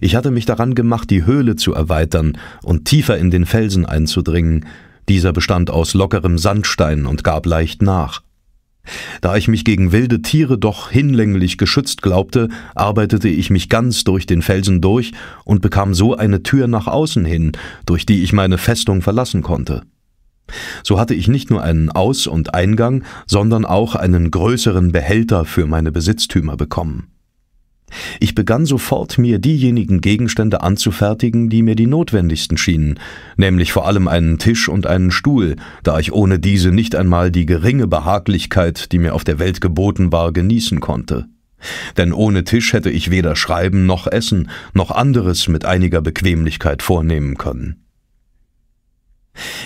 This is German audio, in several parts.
Ich hatte mich daran gemacht, die Höhle zu erweitern und tiefer in den Felsen einzudringen. Dieser bestand aus lockerem Sandstein und gab leicht nach. Da ich mich gegen wilde Tiere doch hinlänglich geschützt glaubte, arbeitete ich mich ganz durch den Felsen durch und bekam so eine Tür nach außen hin, durch die ich meine Festung verlassen konnte. So hatte ich nicht nur einen Aus- und Eingang, sondern auch einen größeren Behälter für meine Besitztümer bekommen. Ich begann sofort, mir diejenigen Gegenstände anzufertigen, die mir die notwendigsten schienen, nämlich vor allem einen Tisch und einen Stuhl, da ich ohne diese nicht einmal die geringe Behaglichkeit, die mir auf der Welt geboten war, genießen konnte. Denn ohne Tisch hätte ich weder schreiben noch essen, noch anderes mit einiger Bequemlichkeit vornehmen können.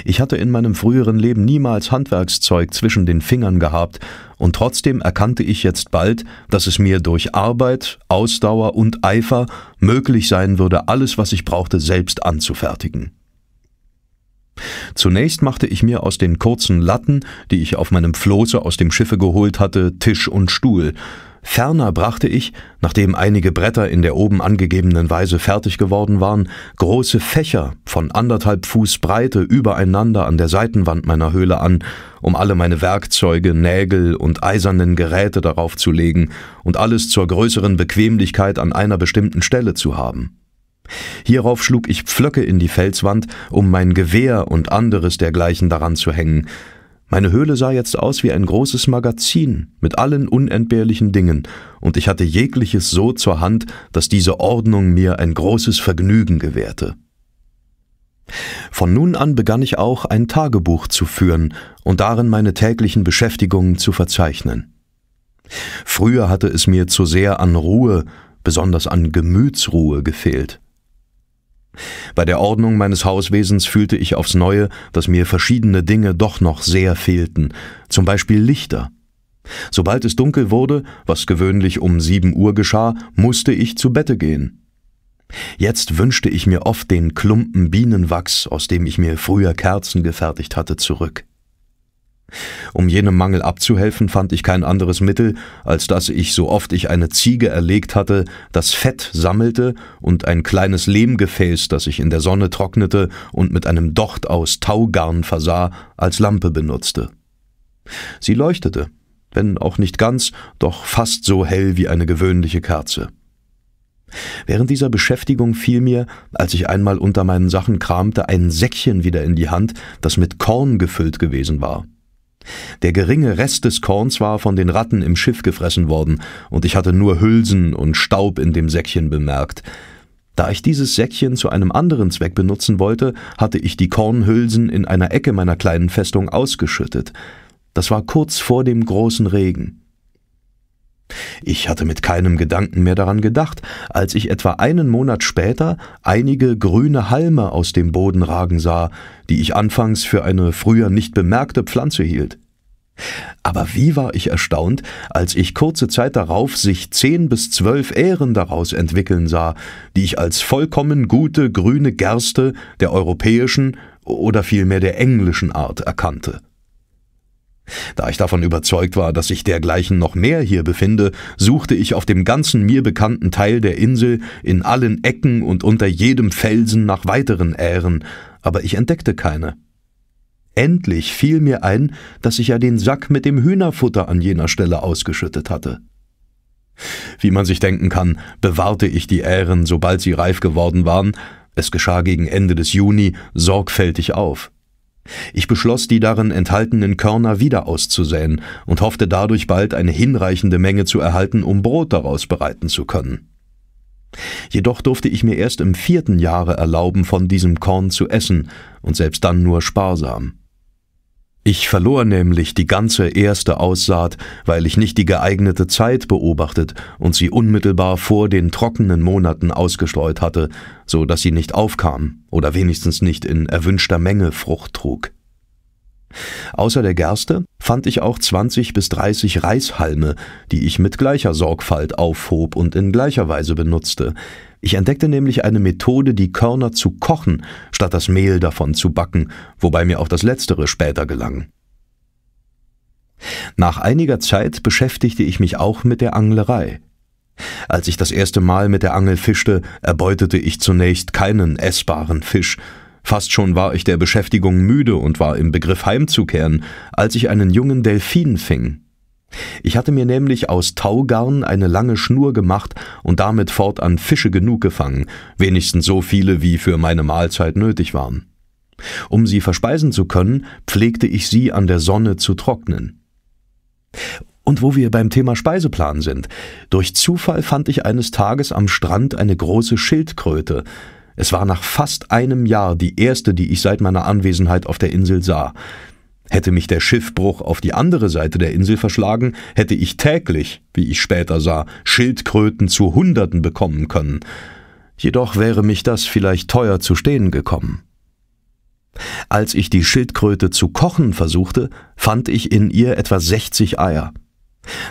Ich hatte in meinem früheren Leben niemals Handwerkszeug zwischen den Fingern gehabt, und trotzdem erkannte ich jetzt bald, dass es mir durch Arbeit, Ausdauer und Eifer möglich sein würde, alles, was ich brauchte, selbst anzufertigen. Zunächst machte ich mir aus den kurzen Latten, die ich auf meinem Floße aus dem Schiffe geholt hatte, Tisch und Stuhl, Ferner brachte ich, nachdem einige Bretter in der oben angegebenen Weise fertig geworden waren, große Fächer von anderthalb Fuß Breite übereinander an der Seitenwand meiner Höhle an, um alle meine Werkzeuge, Nägel und eisernen Geräte darauf zu legen und alles zur größeren Bequemlichkeit an einer bestimmten Stelle zu haben. Hierauf schlug ich Pflöcke in die Felswand, um mein Gewehr und anderes dergleichen daran zu hängen, meine Höhle sah jetzt aus wie ein großes Magazin mit allen unentbehrlichen Dingen, und ich hatte jegliches so zur Hand, dass diese Ordnung mir ein großes Vergnügen gewährte. Von nun an begann ich auch ein Tagebuch zu führen und darin meine täglichen Beschäftigungen zu verzeichnen. Früher hatte es mir zu sehr an Ruhe, besonders an Gemütsruhe gefehlt. Bei der Ordnung meines Hauswesens fühlte ich aufs Neue, dass mir verschiedene Dinge doch noch sehr fehlten, zum Beispiel Lichter. Sobald es dunkel wurde, was gewöhnlich um sieben Uhr geschah, musste ich zu Bette gehen. Jetzt wünschte ich mir oft den Klumpen Bienenwachs, aus dem ich mir früher Kerzen gefertigt hatte, zurück. Um jenem Mangel abzuhelfen, fand ich kein anderes Mittel, als dass ich, so oft ich eine Ziege erlegt hatte, das Fett sammelte und ein kleines Lehmgefäß, das ich in der Sonne trocknete und mit einem Docht aus Taugarn versah, als Lampe benutzte. Sie leuchtete, wenn auch nicht ganz, doch fast so hell wie eine gewöhnliche Kerze. Während dieser Beschäftigung fiel mir, als ich einmal unter meinen Sachen kramte, ein Säckchen wieder in die Hand, das mit Korn gefüllt gewesen war. Der geringe Rest des Korns war von den Ratten im Schiff gefressen worden, und ich hatte nur Hülsen und Staub in dem Säckchen bemerkt. Da ich dieses Säckchen zu einem anderen Zweck benutzen wollte, hatte ich die Kornhülsen in einer Ecke meiner kleinen Festung ausgeschüttet. Das war kurz vor dem großen Regen. Ich hatte mit keinem Gedanken mehr daran gedacht, als ich etwa einen Monat später einige grüne Halme aus dem Boden ragen sah, die ich anfangs für eine früher nicht bemerkte Pflanze hielt. Aber wie war ich erstaunt, als ich kurze Zeit darauf sich zehn bis zwölf Ähren daraus entwickeln sah, die ich als vollkommen gute grüne Gerste der europäischen oder vielmehr der englischen Art erkannte. Da ich davon überzeugt war, dass sich dergleichen noch mehr hier befinde, suchte ich auf dem ganzen mir bekannten Teil der Insel in allen Ecken und unter jedem Felsen nach weiteren Ähren, aber ich entdeckte keine. Endlich fiel mir ein, dass ich ja den Sack mit dem Hühnerfutter an jener Stelle ausgeschüttet hatte. Wie man sich denken kann, bewahrte ich die Ähren, sobald sie reif geworden waren, es geschah gegen Ende des Juni, sorgfältig auf. Ich beschloss, die darin enthaltenen Körner wieder auszusäen und hoffte dadurch bald eine hinreichende Menge zu erhalten, um Brot daraus bereiten zu können. Jedoch durfte ich mir erst im vierten Jahre erlauben, von diesem Korn zu essen, und selbst dann nur sparsam. Ich verlor nämlich die ganze erste Aussaat, weil ich nicht die geeignete Zeit beobachtet und sie unmittelbar vor den trockenen Monaten ausgestreut hatte, so dass sie nicht aufkam oder wenigstens nicht in erwünschter Menge Frucht trug. Außer der Gerste fand ich auch 20 bis 30 Reishalme, die ich mit gleicher Sorgfalt aufhob und in gleicher Weise benutzte. Ich entdeckte nämlich eine Methode, die Körner zu kochen, statt das Mehl davon zu backen, wobei mir auch das Letztere später gelang. Nach einiger Zeit beschäftigte ich mich auch mit der Anglerei. Als ich das erste Mal mit der Angel fischte, erbeutete ich zunächst keinen essbaren Fisch, Fast schon war ich der Beschäftigung müde und war im Begriff heimzukehren, als ich einen jungen Delfin fing. Ich hatte mir nämlich aus Taugarn eine lange Schnur gemacht und damit fortan Fische genug gefangen, wenigstens so viele, wie für meine Mahlzeit nötig waren. Um sie verspeisen zu können, pflegte ich sie an der Sonne zu trocknen. Und wo wir beim Thema Speiseplan sind, durch Zufall fand ich eines Tages am Strand eine große Schildkröte, es war nach fast einem Jahr die erste, die ich seit meiner Anwesenheit auf der Insel sah. Hätte mich der Schiffbruch auf die andere Seite der Insel verschlagen, hätte ich täglich, wie ich später sah, Schildkröten zu Hunderten bekommen können. Jedoch wäre mich das vielleicht teuer zu stehen gekommen. Als ich die Schildkröte zu kochen versuchte, fand ich in ihr etwa 60 Eier.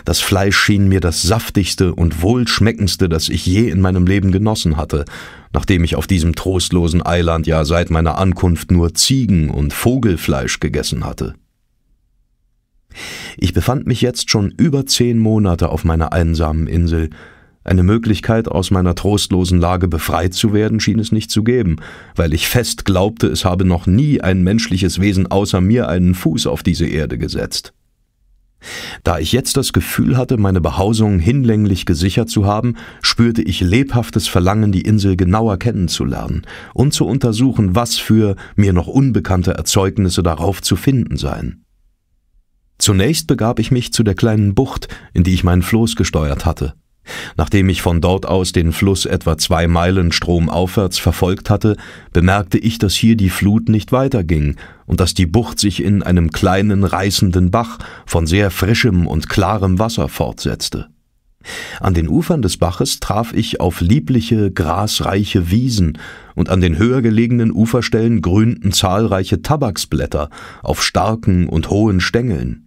Das Fleisch schien mir das saftigste und wohlschmeckendste, das ich je in meinem Leben genossen hatte, nachdem ich auf diesem trostlosen Eiland ja seit meiner Ankunft nur Ziegen und Vogelfleisch gegessen hatte. Ich befand mich jetzt schon über zehn Monate auf meiner einsamen Insel. Eine Möglichkeit, aus meiner trostlosen Lage befreit zu werden, schien es nicht zu geben, weil ich fest glaubte, es habe noch nie ein menschliches Wesen außer mir einen Fuß auf diese Erde gesetzt. Da ich jetzt das Gefühl hatte, meine Behausung hinlänglich gesichert zu haben, spürte ich lebhaftes Verlangen, die Insel genauer kennenzulernen und zu untersuchen, was für mir noch unbekannte Erzeugnisse darauf zu finden seien. Zunächst begab ich mich zu der kleinen Bucht, in die ich meinen Floß gesteuert hatte. Nachdem ich von dort aus den Fluss etwa zwei Meilen stromaufwärts verfolgt hatte, bemerkte ich, dass hier die Flut nicht weiterging und dass die Bucht sich in einem kleinen reißenden Bach von sehr frischem und klarem Wasser fortsetzte. An den Ufern des Baches traf ich auf liebliche, grasreiche Wiesen, und an den höher gelegenen Uferstellen grünten zahlreiche Tabaksblätter auf starken und hohen Stängeln.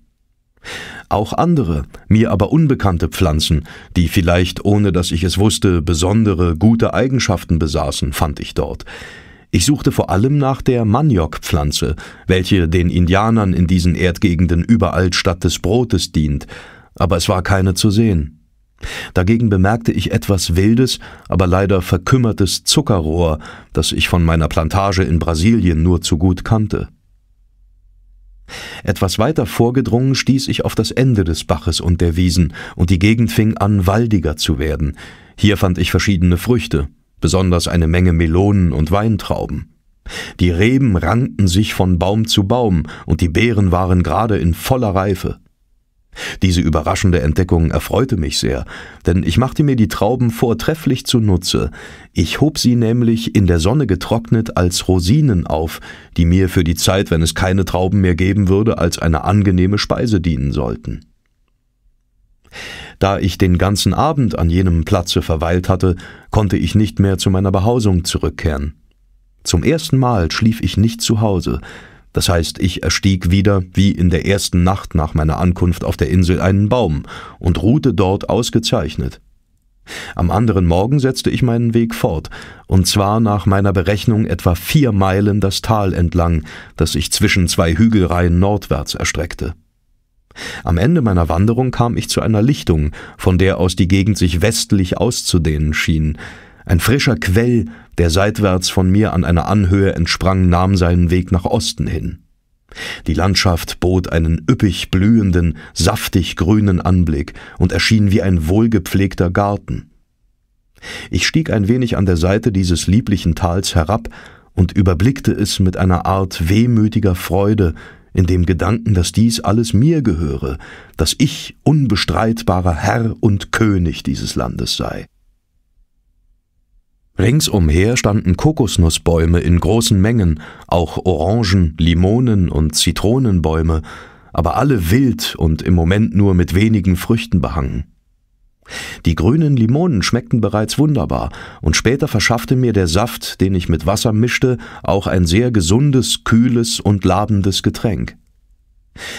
Auch andere, mir aber unbekannte Pflanzen, die vielleicht, ohne dass ich es wusste, besondere, gute Eigenschaften besaßen, fand ich dort. Ich suchte vor allem nach der Maniokpflanze, welche den Indianern in diesen Erdgegenden überall statt des Brotes dient, aber es war keine zu sehen. Dagegen bemerkte ich etwas wildes, aber leider verkümmertes Zuckerrohr, das ich von meiner Plantage in Brasilien nur zu gut kannte. Etwas weiter vorgedrungen stieß ich auf das Ende des Baches und der Wiesen, und die Gegend fing an, waldiger zu werden. Hier fand ich verschiedene Früchte, besonders eine Menge Melonen und Weintrauben. Die Reben rankten sich von Baum zu Baum, und die Beeren waren gerade in voller Reife. Diese überraschende Entdeckung erfreute mich sehr, denn ich machte mir die Trauben vortrefflich zunutze. Ich hob sie nämlich in der Sonne getrocknet als Rosinen auf, die mir für die Zeit, wenn es keine Trauben mehr geben würde, als eine angenehme Speise dienen sollten. Da ich den ganzen Abend an jenem Platze verweilt hatte, konnte ich nicht mehr zu meiner Behausung zurückkehren. Zum ersten Mal schlief ich nicht zu Hause, das heißt, ich erstieg wieder, wie in der ersten Nacht nach meiner Ankunft auf der Insel, einen Baum und ruhte dort ausgezeichnet. Am anderen Morgen setzte ich meinen Weg fort, und zwar nach meiner Berechnung etwa vier Meilen das Tal entlang, das sich zwischen zwei Hügelreihen nordwärts erstreckte. Am Ende meiner Wanderung kam ich zu einer Lichtung, von der aus die Gegend sich westlich auszudehnen schien. Ein frischer Quell, der seitwärts von mir an einer Anhöhe entsprang, nahm seinen Weg nach Osten hin. Die Landschaft bot einen üppig blühenden, saftig grünen Anblick und erschien wie ein wohlgepflegter Garten. Ich stieg ein wenig an der Seite dieses lieblichen Tals herab und überblickte es mit einer Art wehmütiger Freude, in dem Gedanken, dass dies alles mir gehöre, dass ich unbestreitbarer Herr und König dieses Landes sei. Ringsumher standen Kokosnussbäume in großen Mengen, auch Orangen, Limonen und Zitronenbäume, aber alle wild und im Moment nur mit wenigen Früchten behangen. Die grünen Limonen schmeckten bereits wunderbar, und später verschaffte mir der Saft, den ich mit Wasser mischte, auch ein sehr gesundes, kühles und labendes Getränk.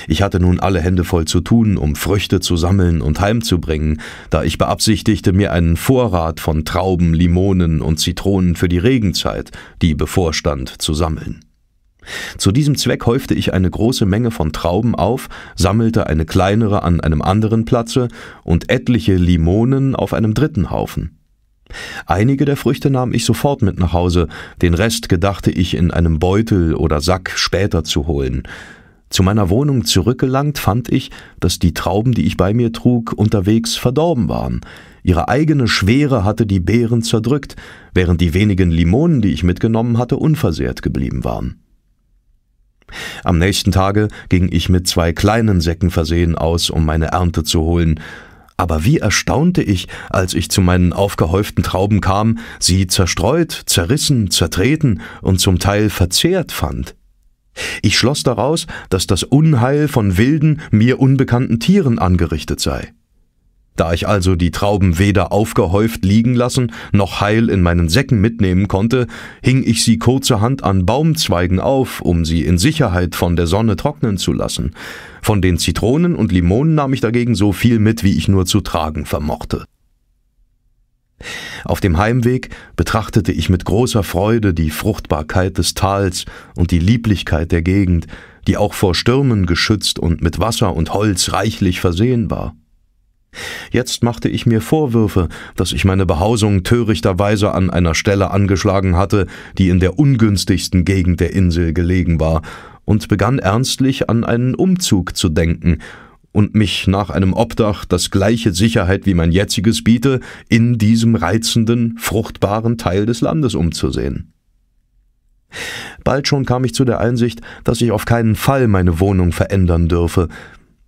Ich hatte nun alle Hände voll zu tun, um Früchte zu sammeln und heimzubringen, da ich beabsichtigte, mir einen Vorrat von Trauben, Limonen und Zitronen für die Regenzeit, die bevorstand, zu sammeln. Zu diesem Zweck häufte ich eine große Menge von Trauben auf, sammelte eine kleinere an einem anderen Platze und etliche Limonen auf einem dritten Haufen. Einige der Früchte nahm ich sofort mit nach Hause, den Rest gedachte ich in einem Beutel oder Sack später zu holen. Zu meiner Wohnung zurückgelangt, fand ich, dass die Trauben, die ich bei mir trug, unterwegs verdorben waren. Ihre eigene Schwere hatte die Beeren zerdrückt, während die wenigen Limonen, die ich mitgenommen hatte, unversehrt geblieben waren. Am nächsten Tage ging ich mit zwei kleinen Säcken versehen aus, um meine Ernte zu holen, aber wie erstaunte ich, als ich zu meinen aufgehäuften Trauben kam, sie zerstreut, zerrissen, zertreten und zum Teil verzehrt fand. Ich schloss daraus, dass das Unheil von wilden, mir unbekannten Tieren angerichtet sei. Da ich also die Trauben weder aufgehäuft liegen lassen noch heil in meinen Säcken mitnehmen konnte, hing ich sie kurzerhand an Baumzweigen auf, um sie in Sicherheit von der Sonne trocknen zu lassen. Von den Zitronen und Limonen nahm ich dagegen so viel mit, wie ich nur zu tragen vermochte. Auf dem Heimweg betrachtete ich mit großer Freude die Fruchtbarkeit des Tals und die Lieblichkeit der Gegend, die auch vor Stürmen geschützt und mit Wasser und Holz reichlich versehen war. Jetzt machte ich mir Vorwürfe, dass ich meine Behausung törichterweise an einer Stelle angeschlagen hatte, die in der ungünstigsten Gegend der Insel gelegen war, und begann ernstlich an einen Umzug zu denken und mich nach einem Obdach, das gleiche Sicherheit wie mein jetziges biete, in diesem reizenden, fruchtbaren Teil des Landes umzusehen. Bald schon kam ich zu der Einsicht, dass ich auf keinen Fall meine Wohnung verändern dürfe,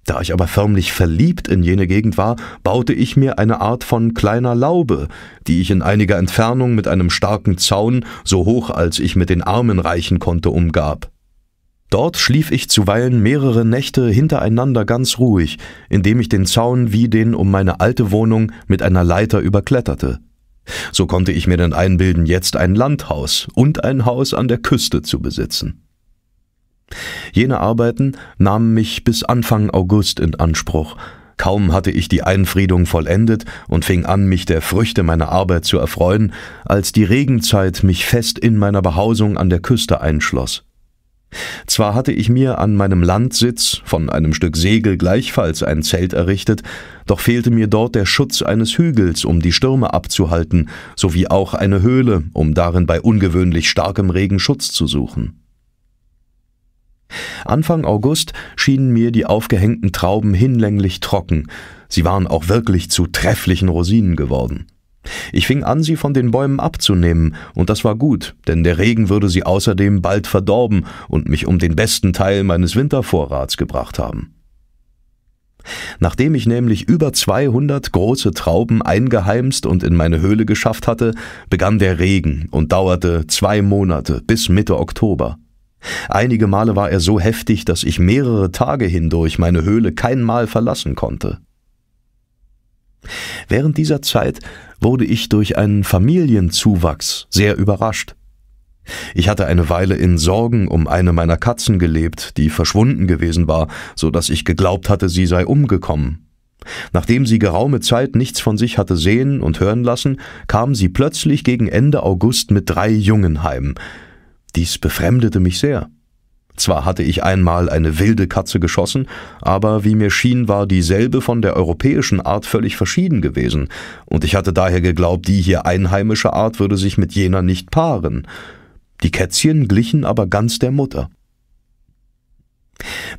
da ich aber förmlich verliebt in jene Gegend war, baute ich mir eine Art von kleiner Laube, die ich in einiger Entfernung mit einem starken Zaun, so hoch als ich mit den Armen reichen konnte, umgab. Dort schlief ich zuweilen mehrere Nächte hintereinander ganz ruhig, indem ich den Zaun wie den um meine alte Wohnung mit einer Leiter überkletterte. So konnte ich mir dann einbilden, jetzt ein Landhaus und ein Haus an der Küste zu besitzen. Jene Arbeiten nahmen mich bis Anfang August in Anspruch. Kaum hatte ich die Einfriedung vollendet und fing an, mich der Früchte meiner Arbeit zu erfreuen, als die Regenzeit mich fest in meiner Behausung an der Küste einschloss. Zwar hatte ich mir an meinem Landsitz von einem Stück Segel gleichfalls ein Zelt errichtet, doch fehlte mir dort der Schutz eines Hügels, um die Stürme abzuhalten, sowie auch eine Höhle, um darin bei ungewöhnlich starkem Regen Schutz zu suchen. Anfang August schienen mir die aufgehängten Trauben hinlänglich trocken, sie waren auch wirklich zu trefflichen Rosinen geworden. Ich fing an, sie von den Bäumen abzunehmen, und das war gut, denn der Regen würde sie außerdem bald verdorben und mich um den besten Teil meines Wintervorrats gebracht haben. Nachdem ich nämlich über 200 große Trauben eingeheimst und in meine Höhle geschafft hatte, begann der Regen und dauerte zwei Monate bis Mitte Oktober. Einige Male war er so heftig, dass ich mehrere Tage hindurch meine Höhle kein Mal verlassen konnte. Während dieser Zeit wurde ich durch einen Familienzuwachs sehr überrascht. Ich hatte eine Weile in Sorgen um eine meiner Katzen gelebt, die verschwunden gewesen war, so dass ich geglaubt hatte, sie sei umgekommen. Nachdem sie geraume Zeit nichts von sich hatte sehen und hören lassen, kam sie plötzlich gegen Ende August mit drei Jungen heim. Dies befremdete mich sehr. Zwar hatte ich einmal eine wilde Katze geschossen, aber wie mir schien, war dieselbe von der europäischen Art völlig verschieden gewesen, und ich hatte daher geglaubt, die hier einheimische Art würde sich mit jener nicht paaren. Die Kätzchen glichen aber ganz der Mutter.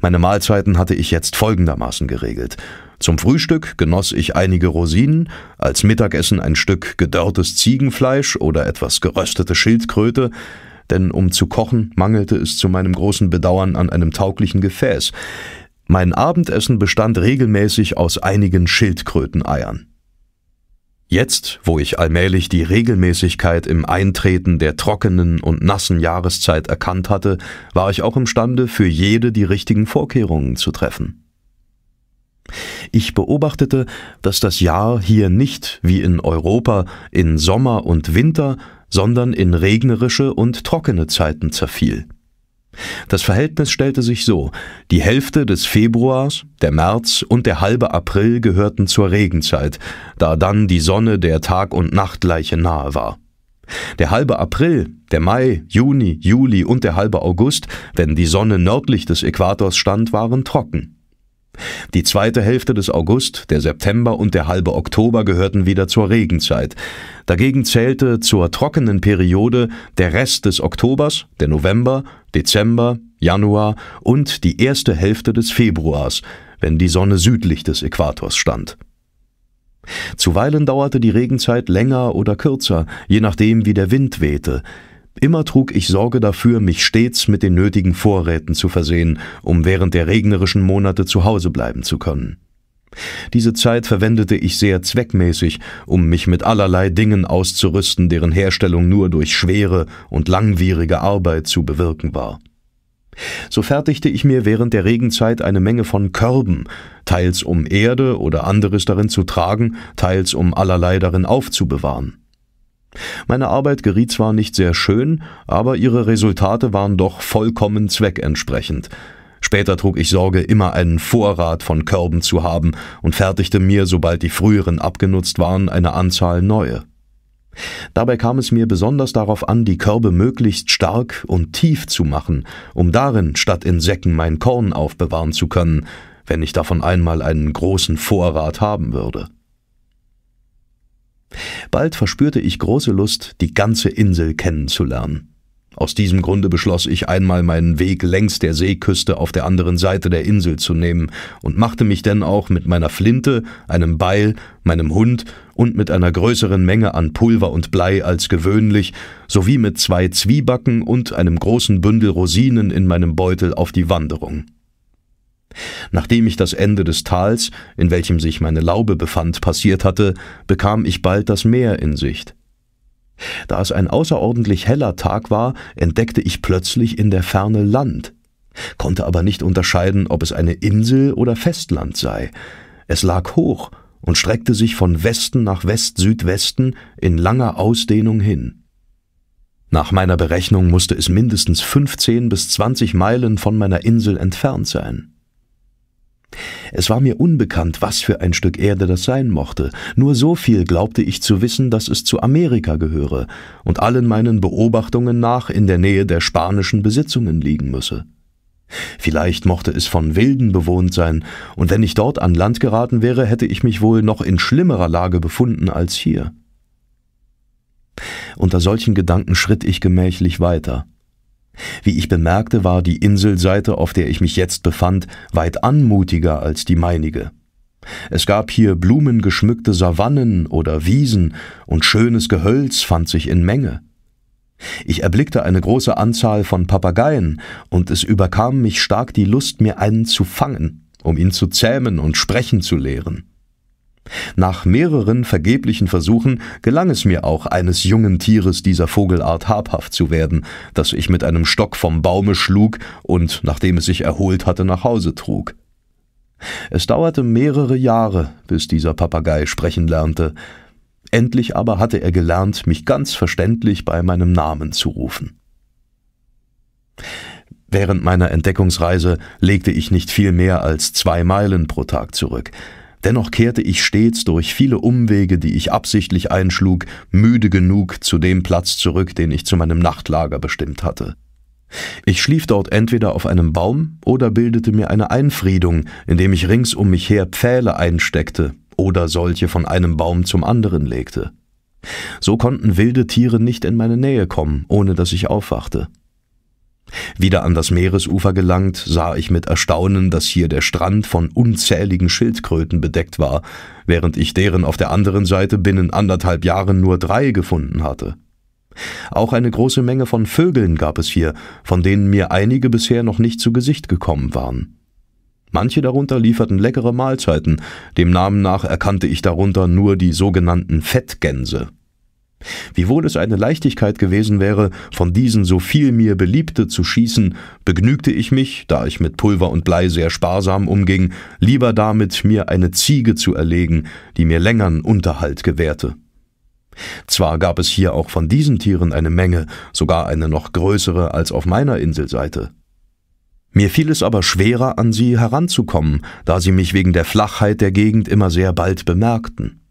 Meine Mahlzeiten hatte ich jetzt folgendermaßen geregelt. Zum Frühstück genoss ich einige Rosinen, als Mittagessen ein Stück gedörrtes Ziegenfleisch oder etwas geröstete Schildkröte, denn um zu kochen mangelte es zu meinem großen Bedauern an einem tauglichen Gefäß. Mein Abendessen bestand regelmäßig aus einigen Schildkröteneiern. Jetzt, wo ich allmählich die Regelmäßigkeit im Eintreten der trockenen und nassen Jahreszeit erkannt hatte, war ich auch imstande, für jede die richtigen Vorkehrungen zu treffen. Ich beobachtete, dass das Jahr hier nicht, wie in Europa, in Sommer und Winter, sondern in regnerische und trockene Zeiten zerfiel. Das Verhältnis stellte sich so, die Hälfte des Februars, der März und der halbe April gehörten zur Regenzeit, da dann die Sonne der Tag- und Nachtgleiche nahe war. Der halbe April, der Mai, Juni, Juli und der halbe August, wenn die Sonne nördlich des Äquators stand, waren trocken. Die zweite Hälfte des August, der September und der halbe Oktober gehörten wieder zur Regenzeit. Dagegen zählte zur trockenen Periode der Rest des Oktobers, der November, Dezember, Januar und die erste Hälfte des Februars, wenn die Sonne südlich des Äquators stand. Zuweilen dauerte die Regenzeit länger oder kürzer, je nachdem wie der Wind wehte. Immer trug ich Sorge dafür, mich stets mit den nötigen Vorräten zu versehen, um während der regnerischen Monate zu Hause bleiben zu können. Diese Zeit verwendete ich sehr zweckmäßig, um mich mit allerlei Dingen auszurüsten, deren Herstellung nur durch schwere und langwierige Arbeit zu bewirken war. So fertigte ich mir während der Regenzeit eine Menge von Körben, teils um Erde oder anderes darin zu tragen, teils um allerlei darin aufzubewahren. Meine Arbeit geriet zwar nicht sehr schön, aber ihre Resultate waren doch vollkommen zweckentsprechend. Später trug ich Sorge, immer einen Vorrat von Körben zu haben und fertigte mir, sobald die früheren abgenutzt waren, eine Anzahl neue. Dabei kam es mir besonders darauf an, die Körbe möglichst stark und tief zu machen, um darin statt in Säcken mein Korn aufbewahren zu können, wenn ich davon einmal einen großen Vorrat haben würde. Bald verspürte ich große Lust, die ganze Insel kennenzulernen. Aus diesem Grunde beschloss ich einmal meinen Weg längs der Seeküste auf der anderen Seite der Insel zu nehmen und machte mich denn auch mit meiner Flinte, einem Beil, meinem Hund und mit einer größeren Menge an Pulver und Blei als gewöhnlich, sowie mit zwei Zwiebacken und einem großen Bündel Rosinen in meinem Beutel auf die Wanderung. Nachdem ich das Ende des Tals, in welchem sich meine Laube befand, passiert hatte, bekam ich bald das Meer in Sicht. Da es ein außerordentlich heller Tag war, entdeckte ich plötzlich in der Ferne Land, konnte aber nicht unterscheiden, ob es eine Insel oder Festland sei. Es lag hoch und streckte sich von Westen nach West-Südwesten in langer Ausdehnung hin. Nach meiner Berechnung musste es mindestens 15 bis 20 Meilen von meiner Insel entfernt sein. Es war mir unbekannt, was für ein Stück Erde das sein mochte, nur so viel glaubte ich zu wissen, dass es zu Amerika gehöre und allen meinen Beobachtungen nach in der Nähe der spanischen Besitzungen liegen müsse. Vielleicht mochte es von Wilden bewohnt sein, und wenn ich dort an Land geraten wäre, hätte ich mich wohl noch in schlimmerer Lage befunden als hier. Unter solchen Gedanken schritt ich gemächlich weiter. Wie ich bemerkte, war die Inselseite, auf der ich mich jetzt befand, weit anmutiger als die meinige. Es gab hier blumengeschmückte Savannen oder Wiesen, und schönes Gehölz fand sich in Menge. Ich erblickte eine große Anzahl von Papageien, und es überkam mich stark die Lust, mir einen zu fangen, um ihn zu zähmen und sprechen zu lehren. Nach mehreren vergeblichen Versuchen gelang es mir auch, eines jungen Tieres dieser Vogelart habhaft zu werden, das ich mit einem Stock vom Baume schlug und, nachdem es sich erholt hatte, nach Hause trug. Es dauerte mehrere Jahre, bis dieser Papagei sprechen lernte. Endlich aber hatte er gelernt, mich ganz verständlich bei meinem Namen zu rufen. Während meiner Entdeckungsreise legte ich nicht viel mehr als zwei Meilen pro Tag zurück – Dennoch kehrte ich stets durch viele Umwege, die ich absichtlich einschlug, müde genug zu dem Platz zurück, den ich zu meinem Nachtlager bestimmt hatte. Ich schlief dort entweder auf einem Baum oder bildete mir eine Einfriedung, indem ich rings um mich her Pfähle einsteckte oder solche von einem Baum zum anderen legte. So konnten wilde Tiere nicht in meine Nähe kommen, ohne dass ich aufwachte. Wieder an das Meeresufer gelangt, sah ich mit Erstaunen, dass hier der Strand von unzähligen Schildkröten bedeckt war, während ich deren auf der anderen Seite binnen anderthalb Jahren nur drei gefunden hatte. Auch eine große Menge von Vögeln gab es hier, von denen mir einige bisher noch nicht zu Gesicht gekommen waren. Manche darunter lieferten leckere Mahlzeiten, dem Namen nach erkannte ich darunter nur die sogenannten Fettgänse. Wiewohl es eine Leichtigkeit gewesen wäre, von diesen so viel mir beliebte zu schießen, begnügte ich mich, da ich mit Pulver und Blei sehr sparsam umging, lieber damit, mir eine Ziege zu erlegen, die mir längern Unterhalt gewährte. Zwar gab es hier auch von diesen Tieren eine Menge, sogar eine noch größere als auf meiner Inselseite. Mir fiel es aber schwerer, an sie heranzukommen, da sie mich wegen der Flachheit der Gegend immer sehr bald bemerkten.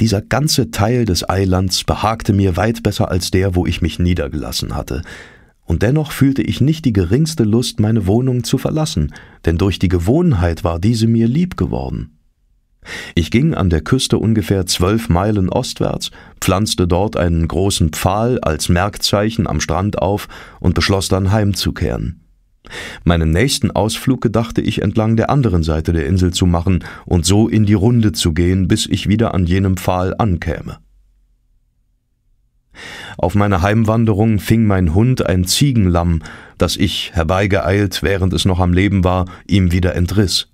Dieser ganze Teil des Eilands behagte mir weit besser als der, wo ich mich niedergelassen hatte, und dennoch fühlte ich nicht die geringste Lust, meine Wohnung zu verlassen, denn durch die Gewohnheit war diese mir lieb geworden. Ich ging an der Küste ungefähr zwölf Meilen ostwärts, pflanzte dort einen großen Pfahl als Merkzeichen am Strand auf und beschloss dann heimzukehren. Meinen nächsten Ausflug gedachte ich entlang der anderen Seite der Insel zu machen und so in die Runde zu gehen, bis ich wieder an jenem Pfahl ankäme. Auf meiner Heimwanderung fing mein Hund ein Ziegenlamm, das ich, herbeigeeilt, während es noch am Leben war, ihm wieder entriss.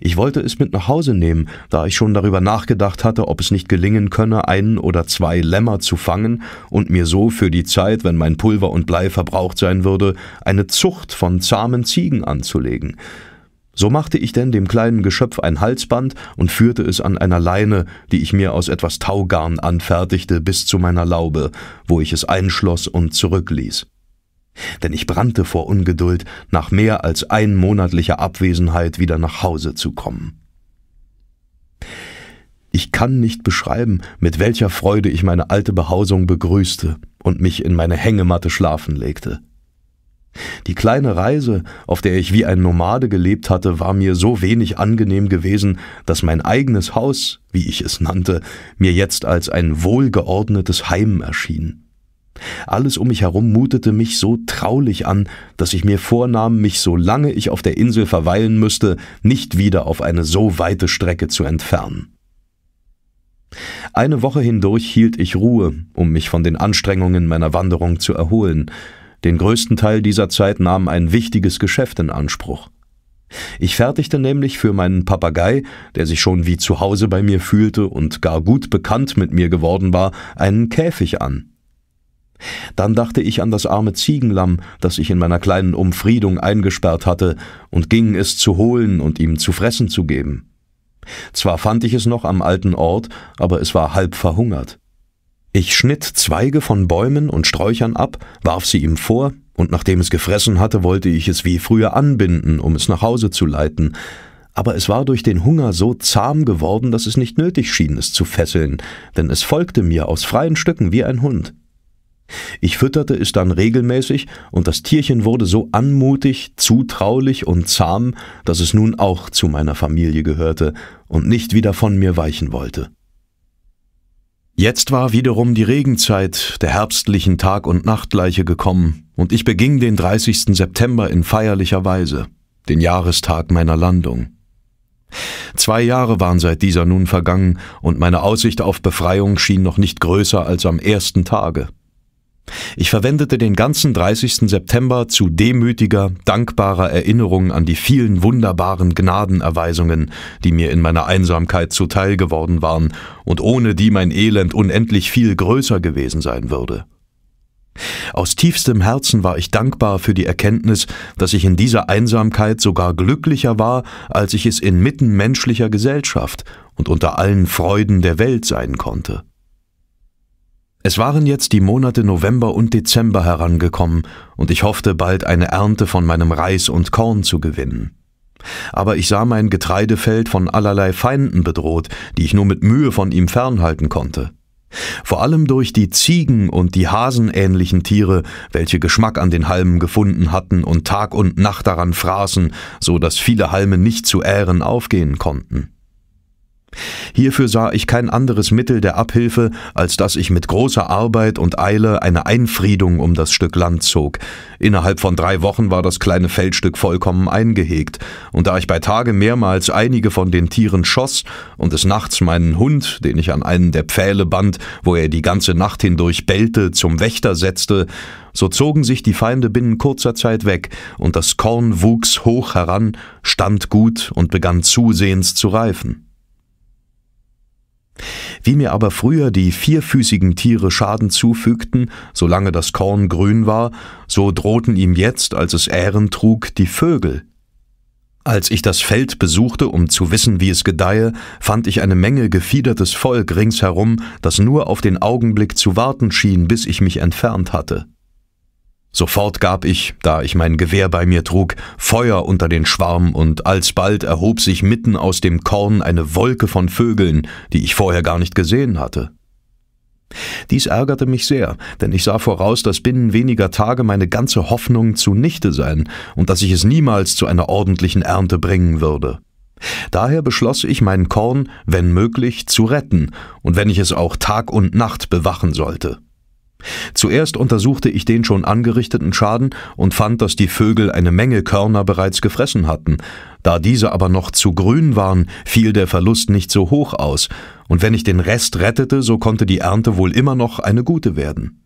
Ich wollte es mit nach Hause nehmen, da ich schon darüber nachgedacht hatte, ob es nicht gelingen könne, einen oder zwei Lämmer zu fangen und mir so für die Zeit, wenn mein Pulver und Blei verbraucht sein würde, eine Zucht von zahmen Ziegen anzulegen. So machte ich denn dem kleinen Geschöpf ein Halsband und führte es an einer Leine, die ich mir aus etwas Taugarn anfertigte, bis zu meiner Laube, wo ich es einschloss und zurückließ denn ich brannte vor Ungeduld, nach mehr als einmonatlicher Abwesenheit wieder nach Hause zu kommen. Ich kann nicht beschreiben, mit welcher Freude ich meine alte Behausung begrüßte und mich in meine Hängematte schlafen legte. Die kleine Reise, auf der ich wie ein Nomade gelebt hatte, war mir so wenig angenehm gewesen, dass mein eigenes Haus, wie ich es nannte, mir jetzt als ein wohlgeordnetes Heim erschien. Alles um mich herum mutete mich so traulich an, dass ich mir vornahm, mich solange ich auf der Insel verweilen müsste, nicht wieder auf eine so weite Strecke zu entfernen. Eine Woche hindurch hielt ich Ruhe, um mich von den Anstrengungen meiner Wanderung zu erholen. Den größten Teil dieser Zeit nahm ein wichtiges Geschäft in Anspruch. Ich fertigte nämlich für meinen Papagei, der sich schon wie zu Hause bei mir fühlte und gar gut bekannt mit mir geworden war, einen Käfig an. Dann dachte ich an das arme Ziegenlamm, das ich in meiner kleinen Umfriedung eingesperrt hatte, und ging es zu holen und ihm zu fressen zu geben. Zwar fand ich es noch am alten Ort, aber es war halb verhungert. Ich schnitt Zweige von Bäumen und Sträuchern ab, warf sie ihm vor, und nachdem es gefressen hatte, wollte ich es wie früher anbinden, um es nach Hause zu leiten, aber es war durch den Hunger so zahm geworden, dass es nicht nötig schien, es zu fesseln, denn es folgte mir aus freien Stücken wie ein Hund. Ich fütterte es dann regelmäßig, und das Tierchen wurde so anmutig, zutraulich und zahm, dass es nun auch zu meiner Familie gehörte und nicht wieder von mir weichen wollte. Jetzt war wiederum die Regenzeit der herbstlichen Tag- und Nachtgleiche gekommen, und ich beging den 30. September in feierlicher Weise, den Jahrestag meiner Landung. Zwei Jahre waren seit dieser nun vergangen, und meine Aussicht auf Befreiung schien noch nicht größer als am ersten Tage. Ich verwendete den ganzen 30. September zu demütiger, dankbarer Erinnerung an die vielen wunderbaren Gnadenerweisungen, die mir in meiner Einsamkeit zuteil geworden waren und ohne die mein Elend unendlich viel größer gewesen sein würde. Aus tiefstem Herzen war ich dankbar für die Erkenntnis, dass ich in dieser Einsamkeit sogar glücklicher war, als ich es inmitten menschlicher Gesellschaft und unter allen Freuden der Welt sein konnte. Es waren jetzt die Monate November und Dezember herangekommen, und ich hoffte bald eine Ernte von meinem Reis und Korn zu gewinnen. Aber ich sah mein Getreidefeld von allerlei Feinden bedroht, die ich nur mit Mühe von ihm fernhalten konnte. Vor allem durch die Ziegen und die hasenähnlichen Tiere, welche Geschmack an den Halmen gefunden hatten und Tag und Nacht daran fraßen, so dass viele Halme nicht zu Ähren aufgehen konnten. Hierfür sah ich kein anderes Mittel der Abhilfe, als dass ich mit großer Arbeit und Eile eine Einfriedung um das Stück Land zog. Innerhalb von drei Wochen war das kleine Feldstück vollkommen eingehegt, und da ich bei Tage mehrmals einige von den Tieren schoss und des Nachts meinen Hund, den ich an einen der Pfähle band, wo er die ganze Nacht hindurch bellte, zum Wächter setzte, so zogen sich die Feinde binnen kurzer Zeit weg, und das Korn wuchs hoch heran, stand gut und begann zusehends zu reifen. Wie mir aber früher die vierfüßigen Tiere Schaden zufügten, solange das Korn grün war, so drohten ihm jetzt, als es Ähren trug, die Vögel. Als ich das Feld besuchte, um zu wissen, wie es gedeihe, fand ich eine Menge gefiedertes Volk ringsherum, das nur auf den Augenblick zu warten schien, bis ich mich entfernt hatte. Sofort gab ich, da ich mein Gewehr bei mir trug, Feuer unter den Schwarm, und alsbald erhob sich mitten aus dem Korn eine Wolke von Vögeln, die ich vorher gar nicht gesehen hatte. Dies ärgerte mich sehr, denn ich sah voraus, dass binnen weniger Tage meine ganze Hoffnung zunichte sein und dass ich es niemals zu einer ordentlichen Ernte bringen würde. Daher beschloss ich, mein Korn, wenn möglich, zu retten und wenn ich es auch Tag und Nacht bewachen sollte. Zuerst untersuchte ich den schon angerichteten Schaden und fand, dass die Vögel eine Menge Körner bereits gefressen hatten. Da diese aber noch zu grün waren, fiel der Verlust nicht so hoch aus, und wenn ich den Rest rettete, so konnte die Ernte wohl immer noch eine gute werden.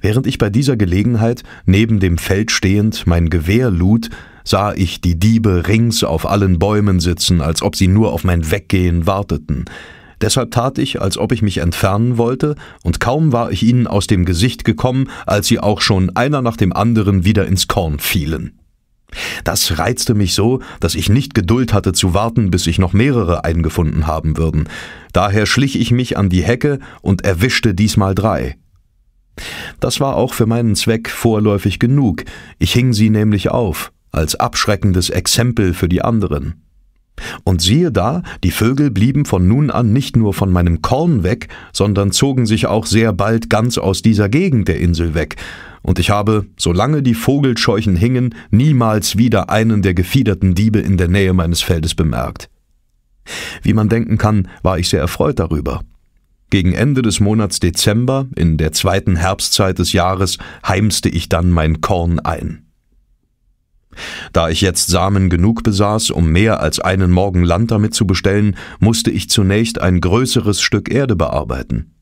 Während ich bei dieser Gelegenheit, neben dem Feld stehend, mein Gewehr lud, sah ich die Diebe rings auf allen Bäumen sitzen, als ob sie nur auf mein Weggehen warteten. Deshalb tat ich, als ob ich mich entfernen wollte, und kaum war ich ihnen aus dem Gesicht gekommen, als sie auch schon einer nach dem anderen wieder ins Korn fielen. Das reizte mich so, dass ich nicht Geduld hatte zu warten, bis sich noch mehrere eingefunden haben würden. Daher schlich ich mich an die Hecke und erwischte diesmal drei. Das war auch für meinen Zweck vorläufig genug, ich hing sie nämlich auf, als abschreckendes Exempel für die anderen. Und siehe da, die Vögel blieben von nun an nicht nur von meinem Korn weg, sondern zogen sich auch sehr bald ganz aus dieser Gegend der Insel weg, und ich habe, solange die Vogelscheuchen hingen, niemals wieder einen der gefiederten Diebe in der Nähe meines Feldes bemerkt. Wie man denken kann, war ich sehr erfreut darüber. Gegen Ende des Monats Dezember, in der zweiten Herbstzeit des Jahres, heimste ich dann mein Korn ein. Da ich jetzt Samen genug besaß, um mehr als einen Morgen Land damit zu bestellen, musste ich zunächst ein größeres Stück Erde bearbeiten.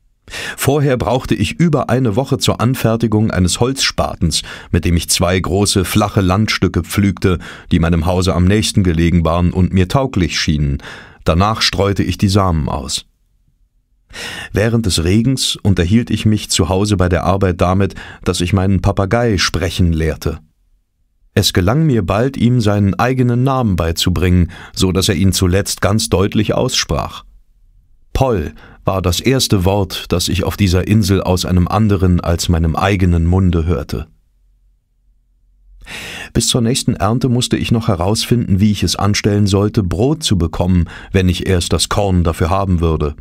Vorher brauchte ich über eine Woche zur Anfertigung eines Holzspatens, mit dem ich zwei große flache Landstücke pflügte, die meinem Hause am nächsten gelegen waren und mir tauglich schienen. Danach streute ich die Samen aus. Während des Regens unterhielt ich mich zu Hause bei der Arbeit damit, dass ich meinen Papagei sprechen lehrte. Es gelang mir bald, ihm seinen eigenen Namen beizubringen, so dass er ihn zuletzt ganz deutlich aussprach. Poll war das erste Wort, das ich auf dieser Insel aus einem anderen als meinem eigenen Munde hörte. Bis zur nächsten Ernte musste ich noch herausfinden, wie ich es anstellen sollte, Brot zu bekommen, wenn ich erst das Korn dafür haben würde.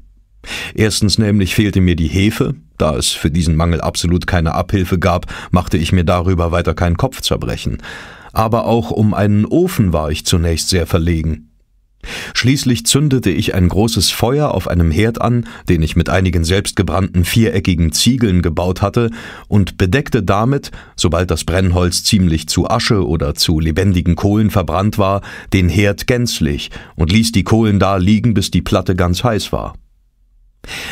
Erstens nämlich fehlte mir die Hefe, da es für diesen Mangel absolut keine Abhilfe gab, machte ich mir darüber weiter kein zerbrechen. Aber auch um einen Ofen war ich zunächst sehr verlegen. Schließlich zündete ich ein großes Feuer auf einem Herd an, den ich mit einigen selbstgebrannten viereckigen Ziegeln gebaut hatte, und bedeckte damit, sobald das Brennholz ziemlich zu Asche oder zu lebendigen Kohlen verbrannt war, den Herd gänzlich und ließ die Kohlen da liegen, bis die Platte ganz heiß war.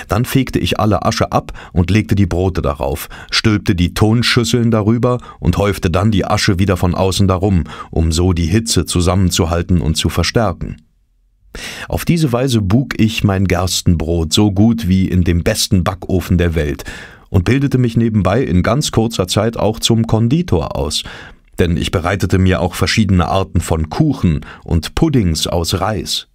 Dann fegte ich alle Asche ab und legte die Brote darauf, stülpte die Tonschüsseln darüber und häufte dann die Asche wieder von außen darum, um so die Hitze zusammenzuhalten und zu verstärken. Auf diese Weise bug ich mein Gerstenbrot so gut wie in dem besten Backofen der Welt und bildete mich nebenbei in ganz kurzer Zeit auch zum Konditor aus, denn ich bereitete mir auch verschiedene Arten von Kuchen und Puddings aus Reis.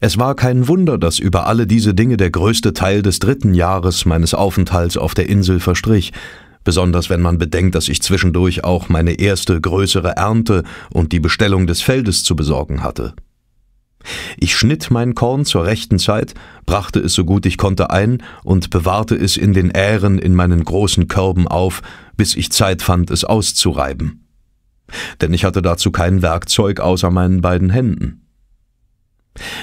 Es war kein Wunder, dass über alle diese Dinge der größte Teil des dritten Jahres meines Aufenthalts auf der Insel verstrich, besonders wenn man bedenkt, dass ich zwischendurch auch meine erste größere Ernte und die Bestellung des Feldes zu besorgen hatte. Ich schnitt mein Korn zur rechten Zeit, brachte es so gut ich konnte ein und bewahrte es in den Ähren in meinen großen Körben auf, bis ich Zeit fand, es auszureiben. Denn ich hatte dazu kein Werkzeug außer meinen beiden Händen.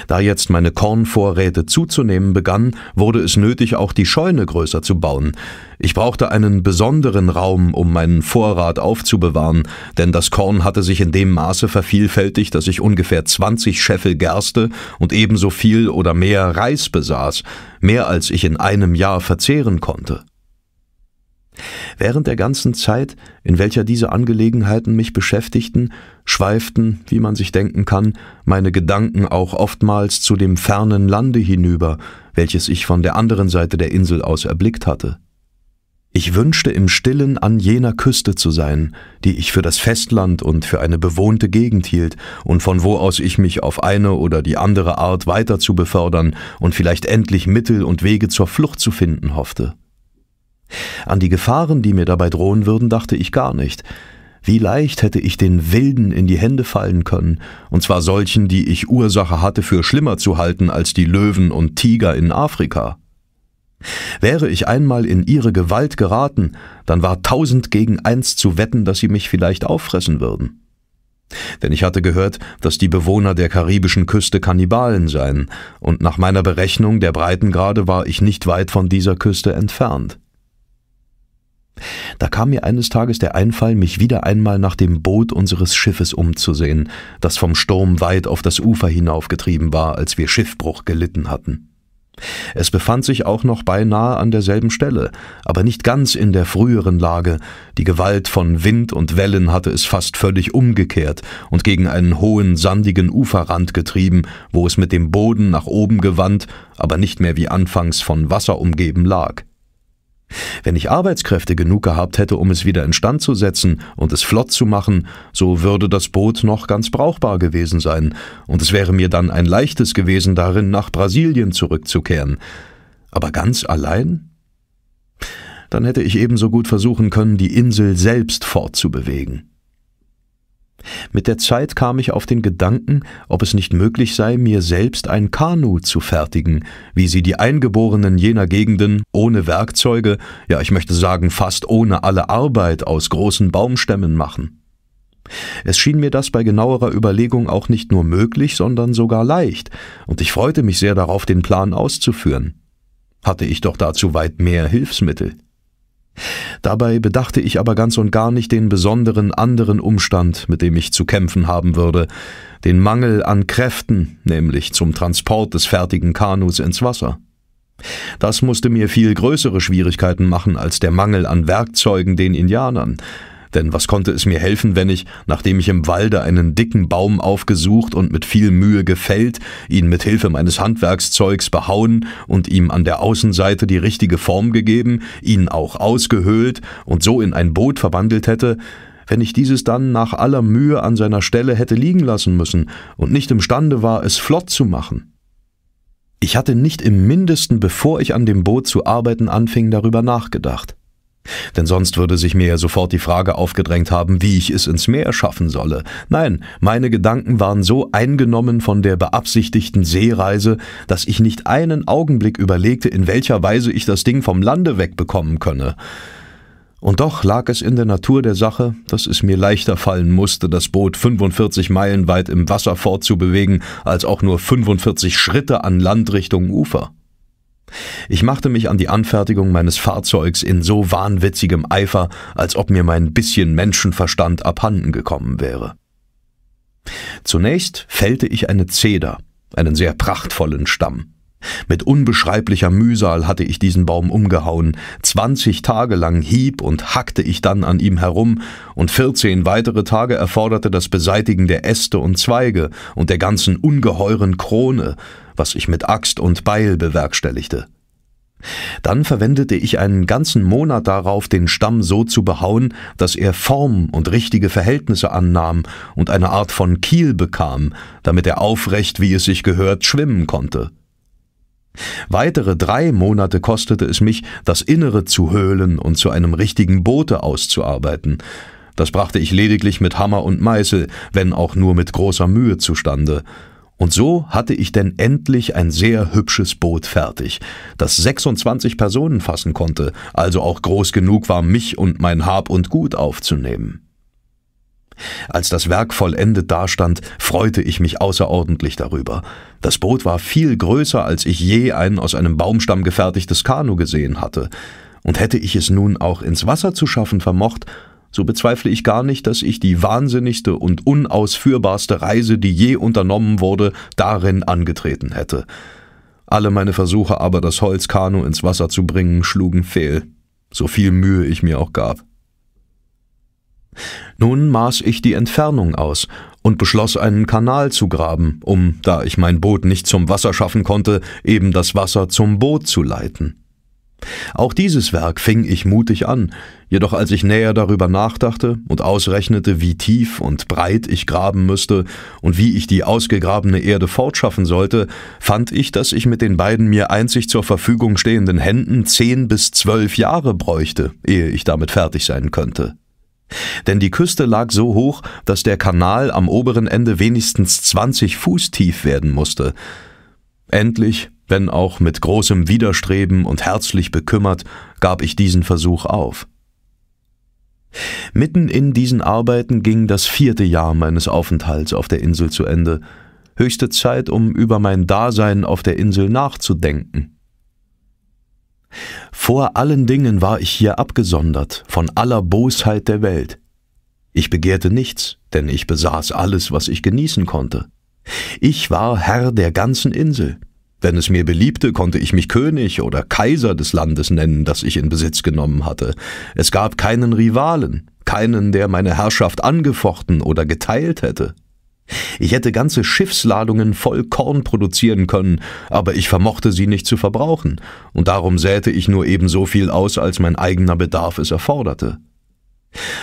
Da jetzt meine Kornvorräte zuzunehmen begann, wurde es nötig, auch die Scheune größer zu bauen. Ich brauchte einen besonderen Raum, um meinen Vorrat aufzubewahren, denn das Korn hatte sich in dem Maße vervielfältigt, dass ich ungefähr 20 Scheffel Gerste und ebenso viel oder mehr Reis besaß, mehr als ich in einem Jahr verzehren konnte. Während der ganzen Zeit, in welcher diese Angelegenheiten mich beschäftigten, schweiften, wie man sich denken kann, meine Gedanken auch oftmals zu dem fernen Lande hinüber, welches ich von der anderen Seite der Insel aus erblickt hatte. Ich wünschte im stillen an jener Küste zu sein, die ich für das Festland und für eine bewohnte Gegend hielt und von wo aus ich mich auf eine oder die andere Art weiter zu befördern und vielleicht endlich Mittel und Wege zur Flucht zu finden hoffte. An die Gefahren, die mir dabei drohen würden, dachte ich gar nicht. Wie leicht hätte ich den Wilden in die Hände fallen können, und zwar solchen, die ich Ursache hatte für schlimmer zu halten als die Löwen und Tiger in Afrika. Wäre ich einmal in ihre Gewalt geraten, dann war tausend gegen eins zu wetten, dass sie mich vielleicht auffressen würden. Denn ich hatte gehört, dass die Bewohner der karibischen Küste Kannibalen seien, und nach meiner Berechnung der Breitengrade war ich nicht weit von dieser Küste entfernt. Da kam mir eines Tages der Einfall, mich wieder einmal nach dem Boot unseres Schiffes umzusehen, das vom Sturm weit auf das Ufer hinaufgetrieben war, als wir Schiffbruch gelitten hatten. Es befand sich auch noch beinahe an derselben Stelle, aber nicht ganz in der früheren Lage. Die Gewalt von Wind und Wellen hatte es fast völlig umgekehrt und gegen einen hohen, sandigen Uferrand getrieben, wo es mit dem Boden nach oben gewandt, aber nicht mehr wie anfangs von Wasser umgeben lag. Wenn ich Arbeitskräfte genug gehabt hätte, um es wieder instand zu setzen und es flott zu machen, so würde das Boot noch ganz brauchbar gewesen sein, und es wäre mir dann ein leichtes gewesen, darin nach Brasilien zurückzukehren. Aber ganz allein? Dann hätte ich ebenso gut versuchen können, die Insel selbst fortzubewegen. Mit der Zeit kam ich auf den Gedanken, ob es nicht möglich sei, mir selbst ein Kanu zu fertigen, wie sie die Eingeborenen jener Gegenden ohne Werkzeuge, ja ich möchte sagen fast ohne alle Arbeit aus großen Baumstämmen machen. Es schien mir das bei genauerer Überlegung auch nicht nur möglich, sondern sogar leicht, und ich freute mich sehr darauf, den Plan auszuführen. Hatte ich doch dazu weit mehr Hilfsmittel. Dabei bedachte ich aber ganz und gar nicht den besonderen anderen Umstand, mit dem ich zu kämpfen haben würde, den Mangel an Kräften, nämlich zum Transport des fertigen Kanus ins Wasser. Das musste mir viel größere Schwierigkeiten machen als der Mangel an Werkzeugen den Indianern, denn was konnte es mir helfen, wenn ich, nachdem ich im Walde einen dicken Baum aufgesucht und mit viel Mühe gefällt, ihn mit Hilfe meines Handwerkszeugs behauen und ihm an der Außenseite die richtige Form gegeben, ihn auch ausgehöhlt und so in ein Boot verwandelt hätte, wenn ich dieses dann nach aller Mühe an seiner Stelle hätte liegen lassen müssen und nicht imstande war, es flott zu machen. Ich hatte nicht im mindesten, bevor ich an dem Boot zu arbeiten anfing, darüber nachgedacht denn sonst würde sich mir ja sofort die Frage aufgedrängt haben, wie ich es ins Meer schaffen solle. Nein, meine Gedanken waren so eingenommen von der beabsichtigten Seereise, dass ich nicht einen Augenblick überlegte, in welcher Weise ich das Ding vom Lande wegbekommen könne. Und doch lag es in der Natur der Sache, dass es mir leichter fallen musste, das Boot 45 Meilen weit im Wasser fortzubewegen, als auch nur 45 Schritte an Landrichtung Ufer. Ich machte mich an die Anfertigung meines Fahrzeugs in so wahnwitzigem Eifer, als ob mir mein bisschen Menschenverstand abhanden gekommen wäre. Zunächst fällte ich eine Zeder, einen sehr prachtvollen Stamm. Mit unbeschreiblicher Mühsal hatte ich diesen Baum umgehauen, zwanzig Tage lang hieb und hackte ich dann an ihm herum, und vierzehn weitere Tage erforderte das Beseitigen der Äste und Zweige und der ganzen ungeheuren Krone, was ich mit Axt und Beil bewerkstelligte. Dann verwendete ich einen ganzen Monat darauf, den Stamm so zu behauen, dass er Form und richtige Verhältnisse annahm und eine Art von Kiel bekam, damit er aufrecht, wie es sich gehört, schwimmen konnte. Weitere drei Monate kostete es mich, das Innere zu höhlen und zu einem richtigen Boote auszuarbeiten. Das brachte ich lediglich mit Hammer und Meißel, wenn auch nur mit großer Mühe zustande. Und so hatte ich denn endlich ein sehr hübsches Boot fertig, das 26 Personen fassen konnte, also auch groß genug war, mich und mein Hab und Gut aufzunehmen. Als das Werk vollendet dastand, freute ich mich außerordentlich darüber. Das Boot war viel größer, als ich je ein aus einem Baumstamm gefertigtes Kanu gesehen hatte. Und hätte ich es nun auch ins Wasser zu schaffen vermocht, so bezweifle ich gar nicht, dass ich die wahnsinnigste und unausführbarste Reise, die je unternommen wurde, darin angetreten hätte. Alle meine Versuche aber, das Holzkanu ins Wasser zu bringen, schlugen fehl, so viel Mühe ich mir auch gab. Nun maß ich die Entfernung aus und beschloss, einen Kanal zu graben, um, da ich mein Boot nicht zum Wasser schaffen konnte, eben das Wasser zum Boot zu leiten. Auch dieses Werk fing ich mutig an, jedoch als ich näher darüber nachdachte und ausrechnete, wie tief und breit ich graben müsste und wie ich die ausgegrabene Erde fortschaffen sollte, fand ich, dass ich mit den beiden mir einzig zur Verfügung stehenden Händen zehn bis zwölf Jahre bräuchte, ehe ich damit fertig sein könnte. Denn die Küste lag so hoch, dass der Kanal am oberen Ende wenigstens zwanzig Fuß tief werden musste. Endlich wenn auch mit großem Widerstreben und herzlich bekümmert, gab ich diesen Versuch auf. Mitten in diesen Arbeiten ging das vierte Jahr meines Aufenthalts auf der Insel zu Ende, höchste Zeit, um über mein Dasein auf der Insel nachzudenken. Vor allen Dingen war ich hier abgesondert von aller Bosheit der Welt. Ich begehrte nichts, denn ich besaß alles, was ich genießen konnte. Ich war Herr der ganzen Insel. Wenn es mir beliebte, konnte ich mich König oder Kaiser des Landes nennen, das ich in Besitz genommen hatte. Es gab keinen Rivalen, keinen, der meine Herrschaft angefochten oder geteilt hätte. Ich hätte ganze Schiffsladungen voll Korn produzieren können, aber ich vermochte sie nicht zu verbrauchen, und darum säte ich nur ebenso viel aus, als mein eigener Bedarf es erforderte.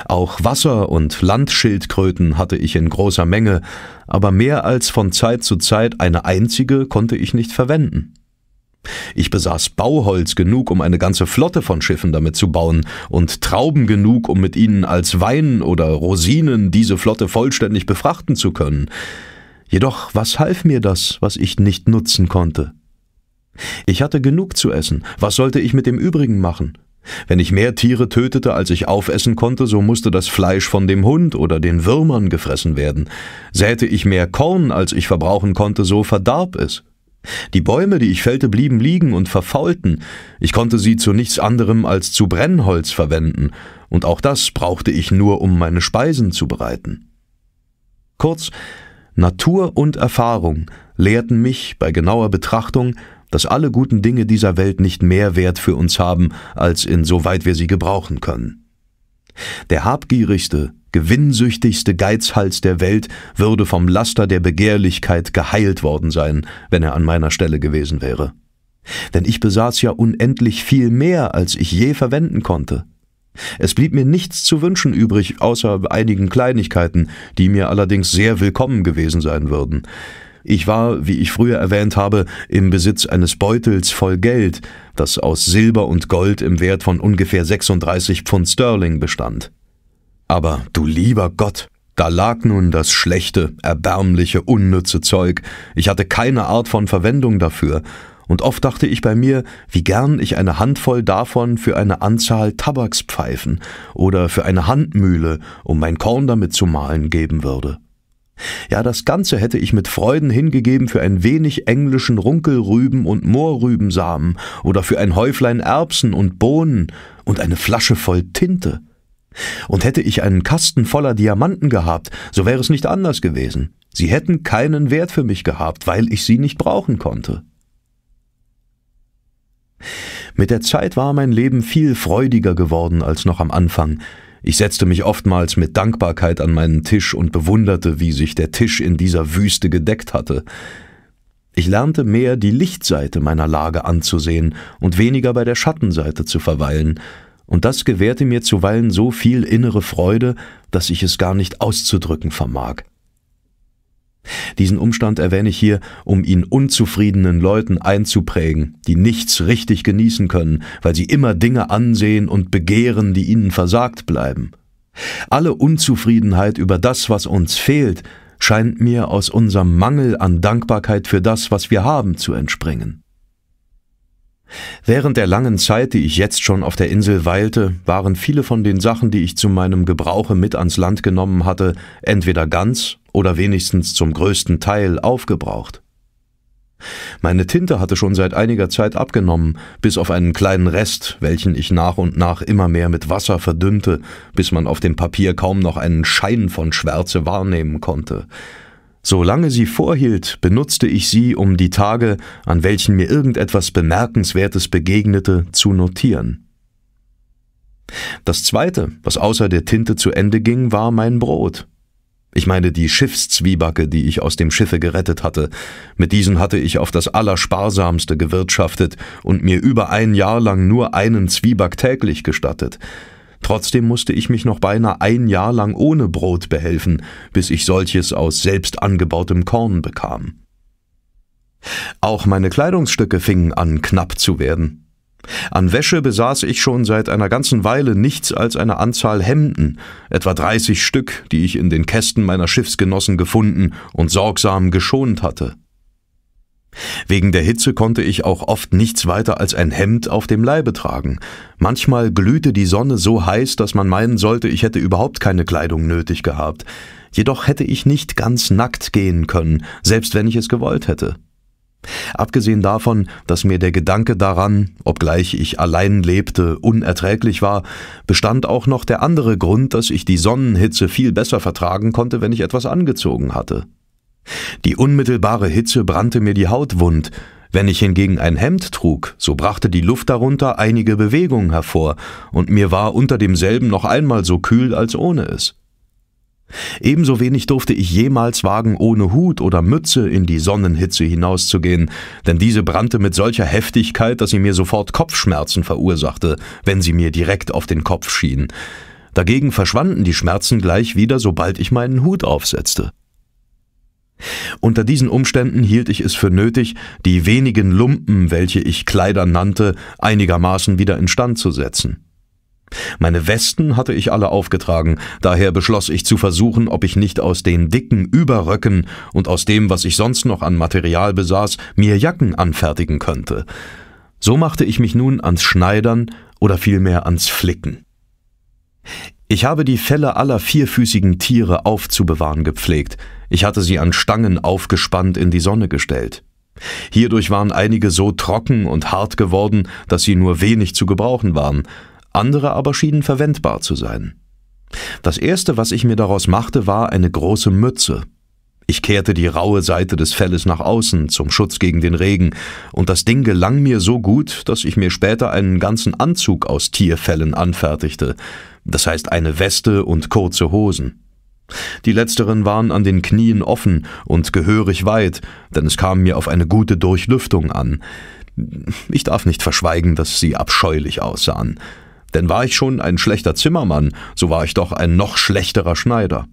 Auch Wasser- und Landschildkröten hatte ich in großer Menge, aber mehr als von Zeit zu Zeit eine einzige konnte ich nicht verwenden. Ich besaß Bauholz genug, um eine ganze Flotte von Schiffen damit zu bauen, und Trauben genug, um mit ihnen als Wein oder Rosinen diese Flotte vollständig befrachten zu können. Jedoch was half mir das, was ich nicht nutzen konnte? Ich hatte genug zu essen, was sollte ich mit dem übrigen machen? Wenn ich mehr Tiere tötete, als ich aufessen konnte, so musste das Fleisch von dem Hund oder den Würmern gefressen werden. Säte ich mehr Korn, als ich verbrauchen konnte, so verdarb es. Die Bäume, die ich fällte, blieben liegen und verfaulten. Ich konnte sie zu nichts anderem als zu Brennholz verwenden, und auch das brauchte ich nur, um meine Speisen zu bereiten. Kurz, Natur und Erfahrung lehrten mich bei genauer Betrachtung, dass alle guten Dinge dieser Welt nicht mehr Wert für uns haben, als insoweit wir sie gebrauchen können. Der habgierigste, gewinnsüchtigste Geizhals der Welt würde vom Laster der Begehrlichkeit geheilt worden sein, wenn er an meiner Stelle gewesen wäre. Denn ich besaß ja unendlich viel mehr, als ich je verwenden konnte. Es blieb mir nichts zu wünschen übrig, außer einigen Kleinigkeiten, die mir allerdings sehr willkommen gewesen sein würden. Ich war, wie ich früher erwähnt habe, im Besitz eines Beutels voll Geld, das aus Silber und Gold im Wert von ungefähr 36 Pfund Sterling bestand. Aber du lieber Gott, da lag nun das schlechte, erbärmliche, unnütze Zeug. Ich hatte keine Art von Verwendung dafür. Und oft dachte ich bei mir, wie gern ich eine Handvoll davon für eine Anzahl Tabakspfeifen oder für eine Handmühle, um mein Korn damit zu mahlen, geben würde. Ja, das Ganze hätte ich mit Freuden hingegeben für ein wenig englischen Runkelrüben und Mohrrübensamen oder für ein Häuflein Erbsen und Bohnen und eine Flasche voll Tinte. Und hätte ich einen Kasten voller Diamanten gehabt, so wäre es nicht anders gewesen. Sie hätten keinen Wert für mich gehabt, weil ich sie nicht brauchen konnte. Mit der Zeit war mein Leben viel freudiger geworden als noch am Anfang, ich setzte mich oftmals mit Dankbarkeit an meinen Tisch und bewunderte, wie sich der Tisch in dieser Wüste gedeckt hatte. Ich lernte mehr die Lichtseite meiner Lage anzusehen und weniger bei der Schattenseite zu verweilen, und das gewährte mir zuweilen so viel innere Freude, dass ich es gar nicht auszudrücken vermag. Diesen Umstand erwähne ich hier, um ihn unzufriedenen Leuten einzuprägen, die nichts richtig genießen können, weil sie immer Dinge ansehen und begehren, die ihnen versagt bleiben. Alle Unzufriedenheit über das, was uns fehlt, scheint mir aus unserem Mangel an Dankbarkeit für das, was wir haben, zu entspringen. Während der langen Zeit, die ich jetzt schon auf der Insel weilte, waren viele von den Sachen, die ich zu meinem Gebrauche mit ans Land genommen hatte, entweder ganz oder wenigstens zum größten Teil aufgebraucht. Meine Tinte hatte schon seit einiger Zeit abgenommen, bis auf einen kleinen Rest, welchen ich nach und nach immer mehr mit Wasser verdünnte, bis man auf dem Papier kaum noch einen Schein von Schwärze wahrnehmen konnte. Solange sie vorhielt, benutzte ich sie, um die Tage, an welchen mir irgendetwas Bemerkenswertes begegnete, zu notieren. Das Zweite, was außer der Tinte zu Ende ging, war mein Brot. Ich meine die Schiffszwiebacke, die ich aus dem Schiffe gerettet hatte. Mit diesen hatte ich auf das Allersparsamste gewirtschaftet und mir über ein Jahr lang nur einen Zwieback täglich gestattet. Trotzdem musste ich mich noch beinahe ein Jahr lang ohne Brot behelfen, bis ich solches aus selbst angebautem Korn bekam. Auch meine Kleidungsstücke fingen an, knapp zu werden. An Wäsche besaß ich schon seit einer ganzen Weile nichts als eine Anzahl Hemden, etwa 30 Stück, die ich in den Kästen meiner Schiffsgenossen gefunden und sorgsam geschont hatte. Wegen der Hitze konnte ich auch oft nichts weiter als ein Hemd auf dem Leibe tragen. Manchmal glühte die Sonne so heiß, dass man meinen sollte, ich hätte überhaupt keine Kleidung nötig gehabt. Jedoch hätte ich nicht ganz nackt gehen können, selbst wenn ich es gewollt hätte. Abgesehen davon, dass mir der Gedanke daran, obgleich ich allein lebte, unerträglich war, bestand auch noch der andere Grund, dass ich die Sonnenhitze viel besser vertragen konnte, wenn ich etwas angezogen hatte. Die unmittelbare Hitze brannte mir die Haut wund, wenn ich hingegen ein Hemd trug, so brachte die Luft darunter einige Bewegungen hervor, und mir war unter demselben noch einmal so kühl als ohne es. Ebenso wenig durfte ich jemals wagen, ohne Hut oder Mütze in die Sonnenhitze hinauszugehen, denn diese brannte mit solcher Heftigkeit, dass sie mir sofort Kopfschmerzen verursachte, wenn sie mir direkt auf den Kopf schien. Dagegen verschwanden die Schmerzen gleich wieder, sobald ich meinen Hut aufsetzte. Unter diesen Umständen hielt ich es für nötig, die wenigen Lumpen, welche ich Kleider nannte, einigermaßen wieder instand zu setzen. Meine Westen hatte ich alle aufgetragen, daher beschloss ich zu versuchen, ob ich nicht aus den dicken Überröcken und aus dem, was ich sonst noch an Material besaß, mir Jacken anfertigen könnte. So machte ich mich nun ans Schneidern oder vielmehr ans Flicken. Ich habe die Felle aller vierfüßigen Tiere aufzubewahren gepflegt, ich hatte sie an Stangen aufgespannt in die Sonne gestellt. Hierdurch waren einige so trocken und hart geworden, dass sie nur wenig zu gebrauchen waren, andere aber schienen verwendbar zu sein. Das Erste, was ich mir daraus machte, war eine große Mütze. Ich kehrte die raue Seite des Felles nach außen zum Schutz gegen den Regen, und das Ding gelang mir so gut, dass ich mir später einen ganzen Anzug aus Tierfellen anfertigte, das heißt eine Weste und kurze Hosen. Die letzteren waren an den Knien offen und gehörig weit, denn es kam mir auf eine gute Durchlüftung an. Ich darf nicht verschweigen, dass sie abscheulich aussahen. Denn war ich schon ein schlechter Zimmermann, so war ich doch ein noch schlechterer Schneider.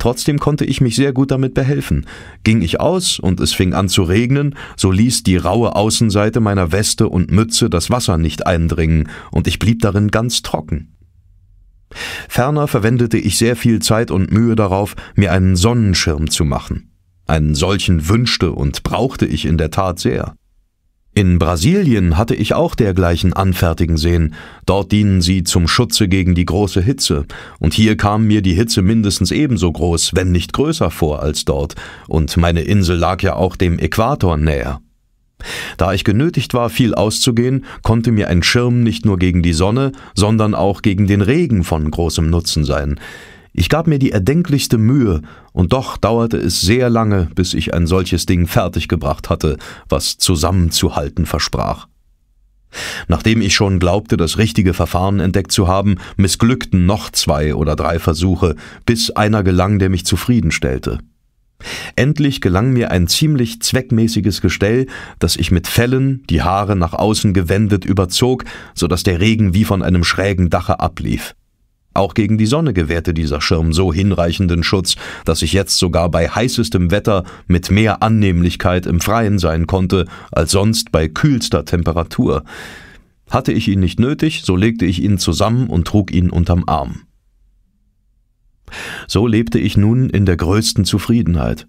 Trotzdem konnte ich mich sehr gut damit behelfen. Ging ich aus und es fing an zu regnen, so ließ die raue Außenseite meiner Weste und Mütze das Wasser nicht eindringen, und ich blieb darin ganz trocken. Ferner verwendete ich sehr viel Zeit und Mühe darauf, mir einen Sonnenschirm zu machen. Einen solchen wünschte und brauchte ich in der Tat sehr. In Brasilien hatte ich auch dergleichen anfertigen sehen. Dort dienen sie zum Schutze gegen die große Hitze. Und hier kam mir die Hitze mindestens ebenso groß, wenn nicht größer vor als dort. Und meine Insel lag ja auch dem Äquator näher. Da ich genötigt war, viel auszugehen, konnte mir ein Schirm nicht nur gegen die Sonne, sondern auch gegen den Regen von großem Nutzen sein. Ich gab mir die erdenklichste Mühe, und doch dauerte es sehr lange, bis ich ein solches Ding fertiggebracht hatte, was zusammenzuhalten versprach. Nachdem ich schon glaubte, das richtige Verfahren entdeckt zu haben, missglückten noch zwei oder drei Versuche, bis einer gelang, der mich zufriedenstellte. Endlich gelang mir ein ziemlich zweckmäßiges Gestell, das ich mit Fellen, die Haare nach außen gewendet, überzog, so dass der Regen wie von einem schrägen Dache ablief. Auch gegen die Sonne gewährte dieser Schirm so hinreichenden Schutz, dass ich jetzt sogar bei heißestem Wetter mit mehr Annehmlichkeit im Freien sein konnte als sonst bei kühlster Temperatur. Hatte ich ihn nicht nötig, so legte ich ihn zusammen und trug ihn unterm Arm. So lebte ich nun in der größten Zufriedenheit.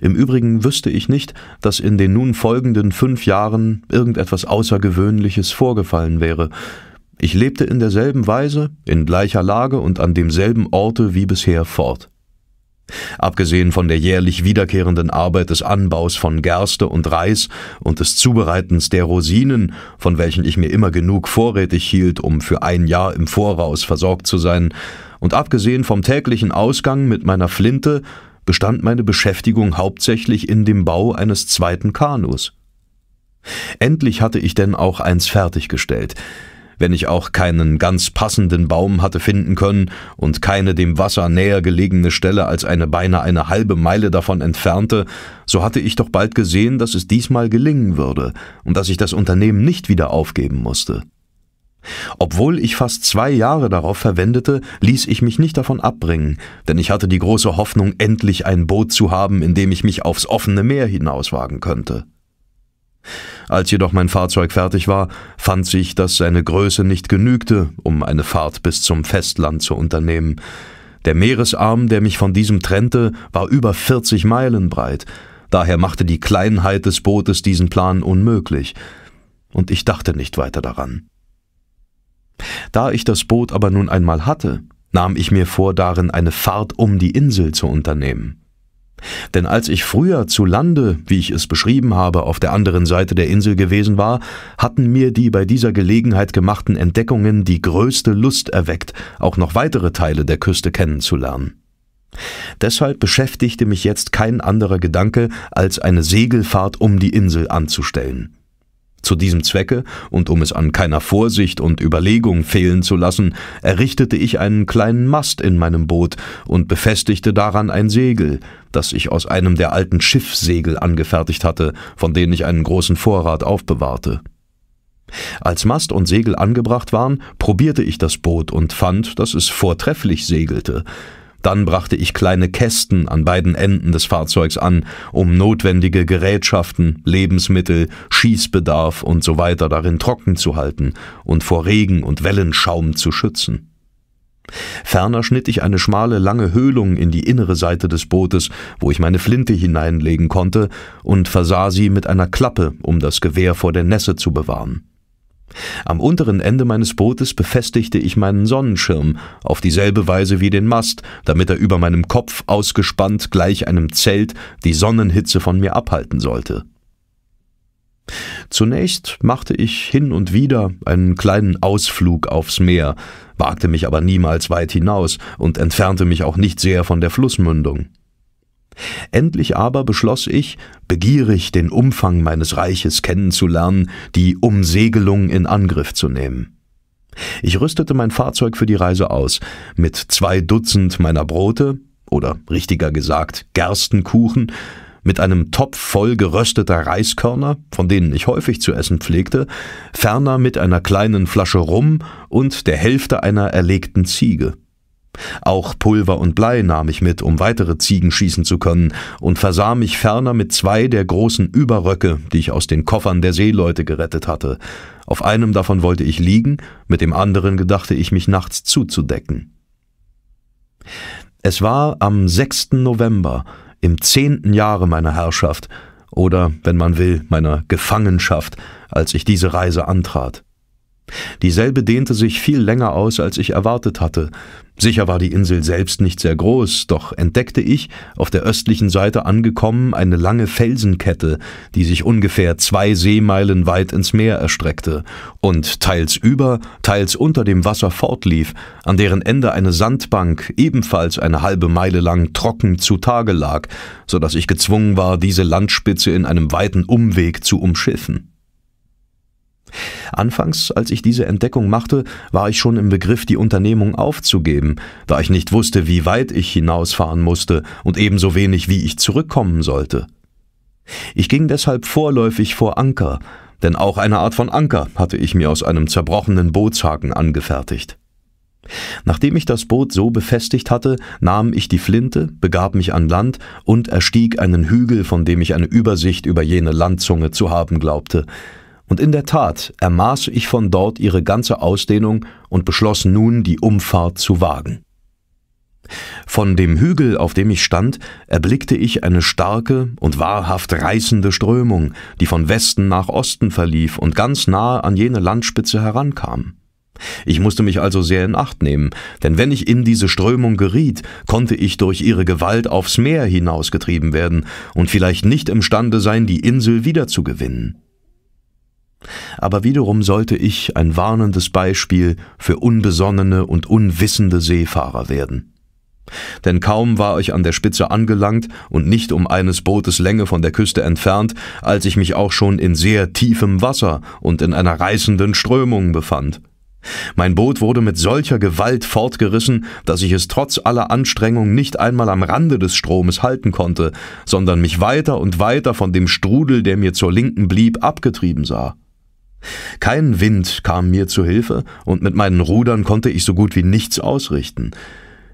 Im Übrigen wüsste ich nicht, dass in den nun folgenden fünf Jahren irgendetwas Außergewöhnliches vorgefallen wäre, ich lebte in derselben Weise, in gleicher Lage und an demselben Orte wie bisher fort. Abgesehen von der jährlich wiederkehrenden Arbeit des Anbaus von Gerste und Reis und des Zubereitens der Rosinen, von welchen ich mir immer genug vorrätig hielt, um für ein Jahr im Voraus versorgt zu sein, und abgesehen vom täglichen Ausgang mit meiner Flinte, bestand meine Beschäftigung hauptsächlich in dem Bau eines zweiten Kanus. Endlich hatte ich denn auch eins fertiggestellt, wenn ich auch keinen ganz passenden Baum hatte finden können und keine dem Wasser näher gelegene Stelle als eine beinahe eine halbe Meile davon entfernte, so hatte ich doch bald gesehen, dass es diesmal gelingen würde und dass ich das Unternehmen nicht wieder aufgeben musste. Obwohl ich fast zwei Jahre darauf verwendete, ließ ich mich nicht davon abbringen, denn ich hatte die große Hoffnung, endlich ein Boot zu haben, in dem ich mich aufs offene Meer hinauswagen könnte. Als jedoch mein Fahrzeug fertig war, fand sich, dass seine Größe nicht genügte, um eine Fahrt bis zum Festland zu unternehmen. Der Meeresarm, der mich von diesem trennte, war über 40 Meilen breit. Daher machte die Kleinheit des Bootes diesen Plan unmöglich. Und ich dachte nicht weiter daran. Da ich das Boot aber nun einmal hatte, nahm ich mir vor, darin eine Fahrt um die Insel zu unternehmen. Denn als ich früher zu Lande, wie ich es beschrieben habe, auf der anderen Seite der Insel gewesen war, hatten mir die bei dieser Gelegenheit gemachten Entdeckungen die größte Lust erweckt, auch noch weitere Teile der Küste kennenzulernen. Deshalb beschäftigte mich jetzt kein anderer Gedanke, als eine Segelfahrt um die Insel anzustellen. Zu diesem Zwecke und um es an keiner Vorsicht und Überlegung fehlen zu lassen, errichtete ich einen kleinen Mast in meinem Boot und befestigte daran ein Segel, das ich aus einem der alten Schiffssegel angefertigt hatte, von denen ich einen großen Vorrat aufbewahrte. Als Mast und Segel angebracht waren, probierte ich das Boot und fand, dass es vortrefflich segelte. Dann brachte ich kleine Kästen an beiden Enden des Fahrzeugs an, um notwendige Gerätschaften, Lebensmittel, Schießbedarf und so weiter darin trocken zu halten und vor Regen und Wellenschaum zu schützen. Ferner schnitt ich eine schmale, lange Höhlung in die innere Seite des Bootes, wo ich meine Flinte hineinlegen konnte, und versah sie mit einer Klappe, um das Gewehr vor der Nässe zu bewahren. Am unteren Ende meines Bootes befestigte ich meinen Sonnenschirm, auf dieselbe Weise wie den Mast, damit er über meinem Kopf ausgespannt gleich einem Zelt die Sonnenhitze von mir abhalten sollte. Zunächst machte ich hin und wieder einen kleinen Ausflug aufs Meer, wagte mich aber niemals weit hinaus und entfernte mich auch nicht sehr von der Flussmündung. Endlich aber beschloss ich, begierig den Umfang meines Reiches kennenzulernen, die Umsegelung in Angriff zu nehmen. Ich rüstete mein Fahrzeug für die Reise aus, mit zwei Dutzend meiner Brote, oder richtiger gesagt Gerstenkuchen, mit einem Topf voll gerösteter Reiskörner, von denen ich häufig zu essen pflegte, ferner mit einer kleinen Flasche Rum und der Hälfte einer erlegten Ziege. Auch Pulver und Blei nahm ich mit, um weitere Ziegen schießen zu können, und versah mich ferner mit zwei der großen Überröcke, die ich aus den Koffern der Seeleute gerettet hatte. Auf einem davon wollte ich liegen, mit dem anderen gedachte ich, mich nachts zuzudecken. Es war am 6. November, im zehnten Jahre meiner Herrschaft, oder, wenn man will, meiner Gefangenschaft, als ich diese Reise antrat. Dieselbe dehnte sich viel länger aus, als ich erwartet hatte. Sicher war die Insel selbst nicht sehr groß, doch entdeckte ich, auf der östlichen Seite angekommen, eine lange Felsenkette, die sich ungefähr zwei Seemeilen weit ins Meer erstreckte und teils über, teils unter dem Wasser fortlief, an deren Ende eine Sandbank ebenfalls eine halbe Meile lang trocken zutage lag, so dass ich gezwungen war, diese Landspitze in einem weiten Umweg zu umschiffen. Anfangs, als ich diese Entdeckung machte, war ich schon im Begriff, die Unternehmung aufzugeben, da ich nicht wusste, wie weit ich hinausfahren musste und ebenso wenig, wie ich zurückkommen sollte. Ich ging deshalb vorläufig vor Anker, denn auch eine Art von Anker hatte ich mir aus einem zerbrochenen Bootshaken angefertigt. Nachdem ich das Boot so befestigt hatte, nahm ich die Flinte, begab mich an Land und erstieg einen Hügel, von dem ich eine Übersicht über jene Landzunge zu haben glaubte. Und in der Tat ermaß ich von dort ihre ganze Ausdehnung und beschloss nun, die Umfahrt zu wagen. Von dem Hügel, auf dem ich stand, erblickte ich eine starke und wahrhaft reißende Strömung, die von Westen nach Osten verlief und ganz nahe an jene Landspitze herankam. Ich musste mich also sehr in Acht nehmen, denn wenn ich in diese Strömung geriet, konnte ich durch ihre Gewalt aufs Meer hinausgetrieben werden und vielleicht nicht imstande sein, die Insel wiederzugewinnen. Aber wiederum sollte ich ein warnendes Beispiel für unbesonnene und unwissende Seefahrer werden. Denn kaum war ich an der Spitze angelangt und nicht um eines Bootes Länge von der Küste entfernt, als ich mich auch schon in sehr tiefem Wasser und in einer reißenden Strömung befand. Mein Boot wurde mit solcher Gewalt fortgerissen, dass ich es trotz aller Anstrengung nicht einmal am Rande des Stromes halten konnte, sondern mich weiter und weiter von dem Strudel, der mir zur Linken blieb, abgetrieben sah. Kein Wind kam mir zu Hilfe, und mit meinen Rudern konnte ich so gut wie nichts ausrichten.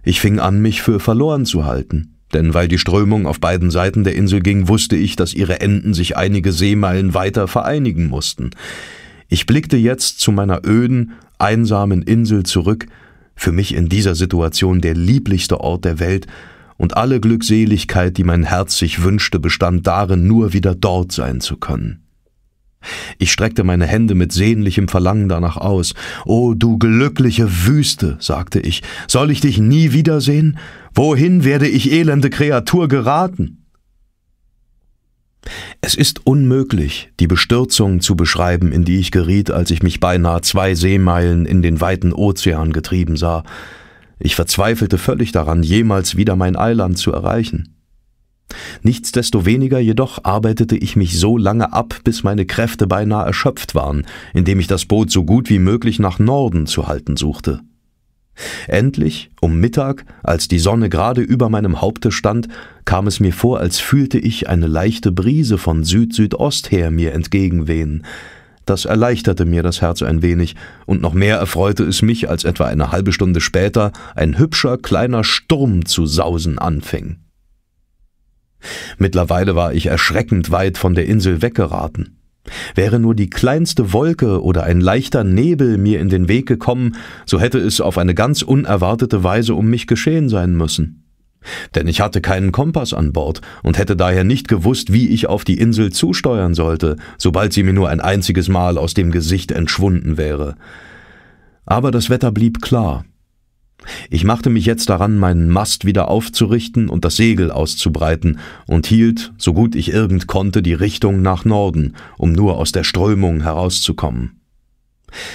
Ich fing an, mich für verloren zu halten, denn weil die Strömung auf beiden Seiten der Insel ging, wusste ich, dass ihre Enden sich einige Seemeilen weiter vereinigen mussten. Ich blickte jetzt zu meiner öden, einsamen Insel zurück, für mich in dieser Situation der lieblichste Ort der Welt, und alle Glückseligkeit, die mein Herz sich wünschte, bestand darin, nur wieder dort sein zu können. Ich streckte meine Hände mit sehnlichem Verlangen danach aus. O du glückliche Wüste, sagte ich, soll ich dich nie wiedersehen? Wohin werde ich elende Kreatur geraten? Es ist unmöglich, die Bestürzung zu beschreiben, in die ich geriet, als ich mich beinahe zwei Seemeilen in den weiten Ozean getrieben sah. Ich verzweifelte völlig daran, jemals wieder mein Eiland zu erreichen. Nichtsdestoweniger jedoch arbeitete ich mich so lange ab, bis meine Kräfte beinahe erschöpft waren, indem ich das Boot so gut wie möglich nach Norden zu halten suchte. Endlich, um Mittag, als die Sonne gerade über meinem Haupte stand, kam es mir vor, als fühlte ich eine leichte Brise von Süd-Südost her mir entgegenwehen. Das erleichterte mir das Herz ein wenig, und noch mehr erfreute es mich, als etwa eine halbe Stunde später ein hübscher kleiner Sturm zu sausen anfing. Mittlerweile war ich erschreckend weit von der Insel weggeraten. Wäre nur die kleinste Wolke oder ein leichter Nebel mir in den Weg gekommen, so hätte es auf eine ganz unerwartete Weise um mich geschehen sein müssen. Denn ich hatte keinen Kompass an Bord und hätte daher nicht gewusst, wie ich auf die Insel zusteuern sollte, sobald sie mir nur ein einziges Mal aus dem Gesicht entschwunden wäre. Aber das Wetter blieb klar, ich machte mich jetzt daran, meinen Mast wieder aufzurichten und das Segel auszubreiten und hielt, so gut ich irgend konnte, die Richtung nach Norden, um nur aus der Strömung herauszukommen.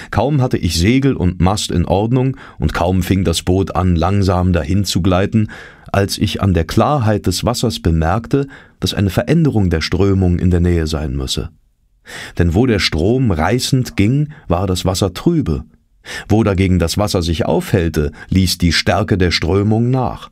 Kaum hatte ich Segel und Mast in Ordnung und kaum fing das Boot an, langsam dahin zu gleiten, als ich an der Klarheit des Wassers bemerkte, dass eine Veränderung der Strömung in der Nähe sein müsse. Denn wo der Strom reißend ging, war das Wasser trübe, wo dagegen das Wasser sich aufhellte, ließ die Stärke der Strömung nach.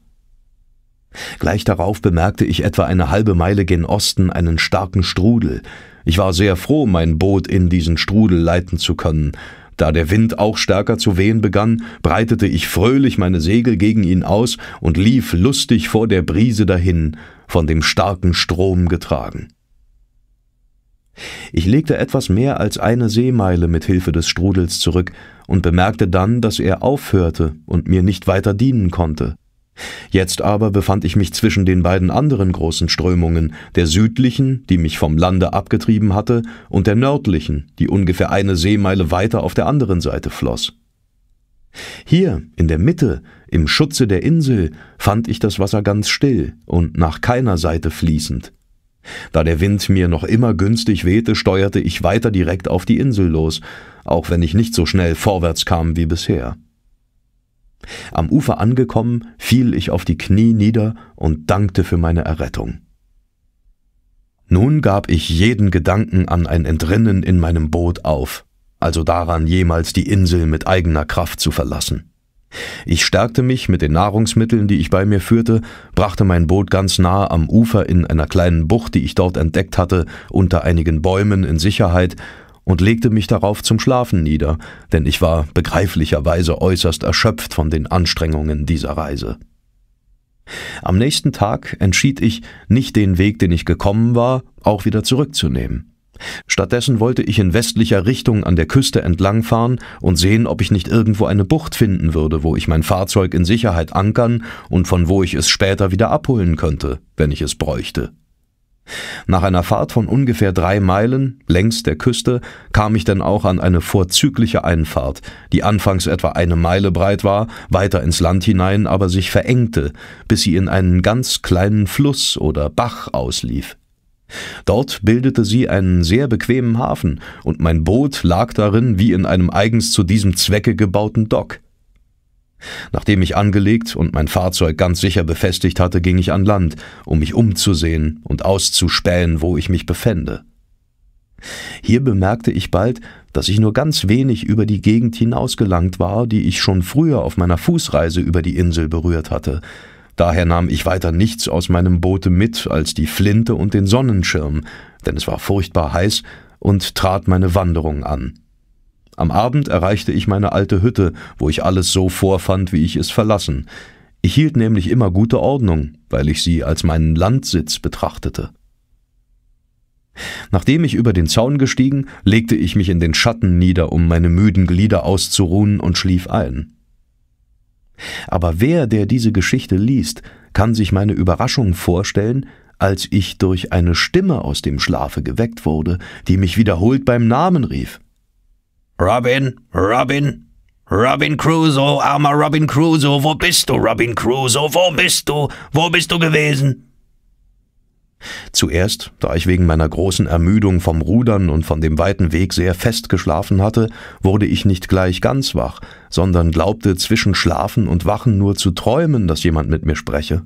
Gleich darauf bemerkte ich etwa eine halbe Meile gen Osten einen starken Strudel. Ich war sehr froh, mein Boot in diesen Strudel leiten zu können. Da der Wind auch stärker zu wehen begann, breitete ich fröhlich meine Segel gegen ihn aus und lief lustig vor der Brise dahin, von dem starken Strom getragen. Ich legte etwas mehr als eine Seemeile mit Hilfe des Strudels zurück, und bemerkte dann, dass er aufhörte und mir nicht weiter dienen konnte. Jetzt aber befand ich mich zwischen den beiden anderen großen Strömungen, der südlichen, die mich vom Lande abgetrieben hatte, und der nördlichen, die ungefähr eine Seemeile weiter auf der anderen Seite floss. Hier, in der Mitte, im Schutze der Insel, fand ich das Wasser ganz still und nach keiner Seite fließend. Da der Wind mir noch immer günstig wehte, steuerte ich weiter direkt auf die Insel los, auch wenn ich nicht so schnell vorwärts kam wie bisher. Am Ufer angekommen, fiel ich auf die Knie nieder und dankte für meine Errettung. Nun gab ich jeden Gedanken an ein Entrinnen in meinem Boot auf, also daran jemals die Insel mit eigener Kraft zu verlassen. Ich stärkte mich mit den Nahrungsmitteln, die ich bei mir führte, brachte mein Boot ganz nahe am Ufer in einer kleinen Bucht, die ich dort entdeckt hatte, unter einigen Bäumen in Sicherheit und legte mich darauf zum Schlafen nieder, denn ich war begreiflicherweise äußerst erschöpft von den Anstrengungen dieser Reise. Am nächsten Tag entschied ich, nicht den Weg, den ich gekommen war, auch wieder zurückzunehmen. Stattdessen wollte ich in westlicher Richtung an der Küste entlangfahren und sehen, ob ich nicht irgendwo eine Bucht finden würde, wo ich mein Fahrzeug in Sicherheit ankern und von wo ich es später wieder abholen könnte, wenn ich es bräuchte. Nach einer Fahrt von ungefähr drei Meilen längs der Küste kam ich dann auch an eine vorzügliche Einfahrt, die anfangs etwa eine Meile breit war, weiter ins Land hinein aber sich verengte, bis sie in einen ganz kleinen Fluss oder Bach auslief. Dort bildete sie einen sehr bequemen Hafen, und mein Boot lag darin wie in einem eigens zu diesem Zwecke gebauten Dock. Nachdem ich angelegt und mein Fahrzeug ganz sicher befestigt hatte, ging ich an Land, um mich umzusehen und auszuspähen, wo ich mich befände. Hier bemerkte ich bald, dass ich nur ganz wenig über die Gegend hinausgelangt war, die ich schon früher auf meiner Fußreise über die Insel berührt hatte, Daher nahm ich weiter nichts aus meinem Boote mit als die Flinte und den Sonnenschirm, denn es war furchtbar heiß, und trat meine Wanderung an. Am Abend erreichte ich meine alte Hütte, wo ich alles so vorfand, wie ich es verlassen. Ich hielt nämlich immer gute Ordnung, weil ich sie als meinen Landsitz betrachtete. Nachdem ich über den Zaun gestiegen, legte ich mich in den Schatten nieder, um meine müden Glieder auszuruhen und schlief ein aber wer, der diese Geschichte liest, kann sich meine Überraschung vorstellen, als ich durch eine Stimme aus dem Schlafe geweckt wurde, die mich wiederholt beim Namen rief. Robin, Robin, Robin Crusoe, armer Robin Crusoe, wo bist du, Robin Crusoe, wo bist du, wo bist du gewesen? Zuerst, da ich wegen meiner großen Ermüdung vom Rudern und von dem weiten Weg sehr fest geschlafen hatte, wurde ich nicht gleich ganz wach, sondern glaubte zwischen Schlafen und Wachen nur zu träumen, dass jemand mit mir spreche.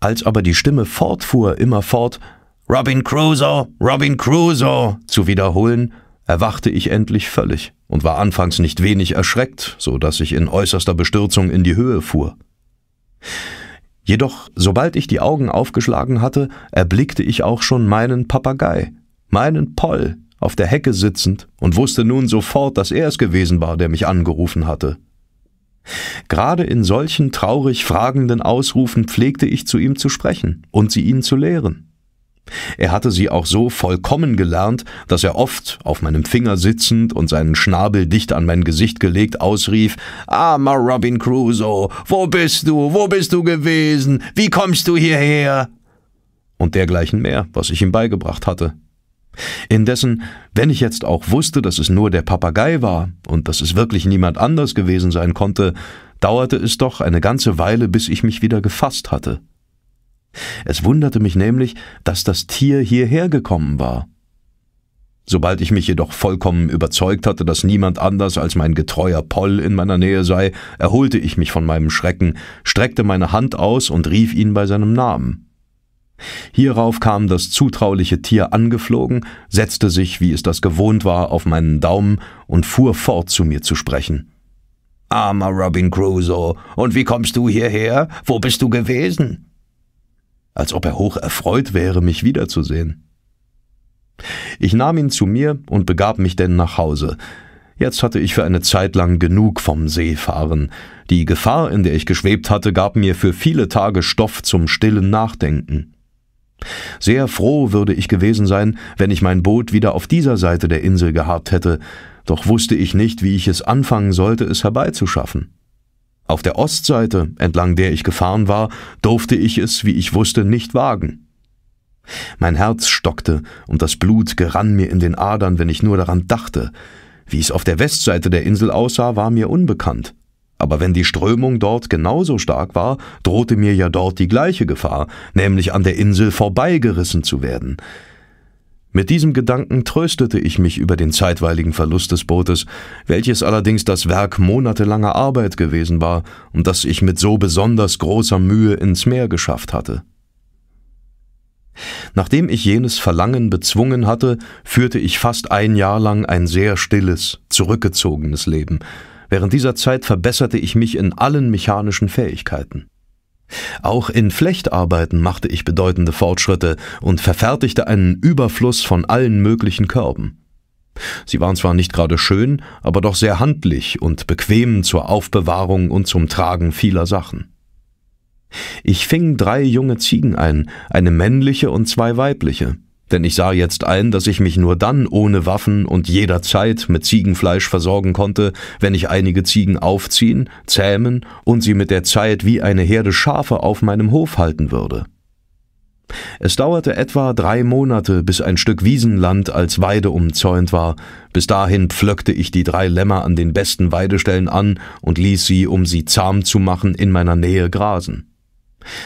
Als aber die Stimme fortfuhr, immerfort Robin Crusoe, Robin Crusoe zu wiederholen, erwachte ich endlich völlig und war anfangs nicht wenig erschreckt, so dass ich in äußerster Bestürzung in die Höhe fuhr. Jedoch, sobald ich die Augen aufgeschlagen hatte, erblickte ich auch schon meinen Papagei, meinen Poll, auf der Hecke sitzend und wusste nun sofort, dass er es gewesen war, der mich angerufen hatte. Gerade in solchen traurig fragenden Ausrufen pflegte ich zu ihm zu sprechen und sie ihn zu lehren. Er hatte sie auch so vollkommen gelernt, dass er oft, auf meinem Finger sitzend und seinen Schnabel dicht an mein Gesicht gelegt, ausrief, »Armer ah, Robin Crusoe, wo bist du, wo bist du gewesen, wie kommst du hierher?« und dergleichen mehr, was ich ihm beigebracht hatte. Indessen, wenn ich jetzt auch wusste, dass es nur der Papagei war und dass es wirklich niemand anders gewesen sein konnte, dauerte es doch eine ganze Weile, bis ich mich wieder gefasst hatte. Es wunderte mich nämlich, dass das Tier hierher gekommen war. Sobald ich mich jedoch vollkommen überzeugt hatte, dass niemand anders als mein getreuer Poll in meiner Nähe sei, erholte ich mich von meinem Schrecken, streckte meine Hand aus und rief ihn bei seinem Namen. Hierauf kam das zutrauliche Tier angeflogen, setzte sich, wie es das gewohnt war, auf meinen Daumen und fuhr fort, zu mir zu sprechen. Armer Robin Crusoe, und wie kommst du hierher? Wo bist du gewesen? als ob er hoch erfreut wäre, mich wiederzusehen. Ich nahm ihn zu mir und begab mich denn nach Hause. Jetzt hatte ich für eine Zeit lang genug vom Seefahren. Die Gefahr, in der ich geschwebt hatte, gab mir für viele Tage Stoff zum stillen Nachdenken. Sehr froh würde ich gewesen sein, wenn ich mein Boot wieder auf dieser Seite der Insel gehabt hätte, doch wusste ich nicht, wie ich es anfangen sollte, es herbeizuschaffen. Auf der Ostseite, entlang der ich gefahren war, durfte ich es, wie ich wusste, nicht wagen. Mein Herz stockte und das Blut gerann mir in den Adern, wenn ich nur daran dachte. Wie es auf der Westseite der Insel aussah, war mir unbekannt. Aber wenn die Strömung dort genauso stark war, drohte mir ja dort die gleiche Gefahr, nämlich an der Insel vorbeigerissen zu werden. Mit diesem Gedanken tröstete ich mich über den zeitweiligen Verlust des Bootes, welches allerdings das Werk monatelanger Arbeit gewesen war und das ich mit so besonders großer Mühe ins Meer geschafft hatte. Nachdem ich jenes Verlangen bezwungen hatte, führte ich fast ein Jahr lang ein sehr stilles, zurückgezogenes Leben. Während dieser Zeit verbesserte ich mich in allen mechanischen Fähigkeiten. Auch in Flechtarbeiten machte ich bedeutende Fortschritte und verfertigte einen Überfluss von allen möglichen Körben. Sie waren zwar nicht gerade schön, aber doch sehr handlich und bequem zur Aufbewahrung und zum Tragen vieler Sachen. Ich fing drei junge Ziegen ein, eine männliche und zwei weibliche denn ich sah jetzt ein, dass ich mich nur dann ohne Waffen und jederzeit mit Ziegenfleisch versorgen konnte, wenn ich einige Ziegen aufziehen, zähmen und sie mit der Zeit wie eine Herde Schafe auf meinem Hof halten würde. Es dauerte etwa drei Monate, bis ein Stück Wiesenland als Weide umzäunt war. Bis dahin pflöckte ich die drei Lämmer an den besten Weidestellen an und ließ sie, um sie zahm zu machen, in meiner Nähe grasen.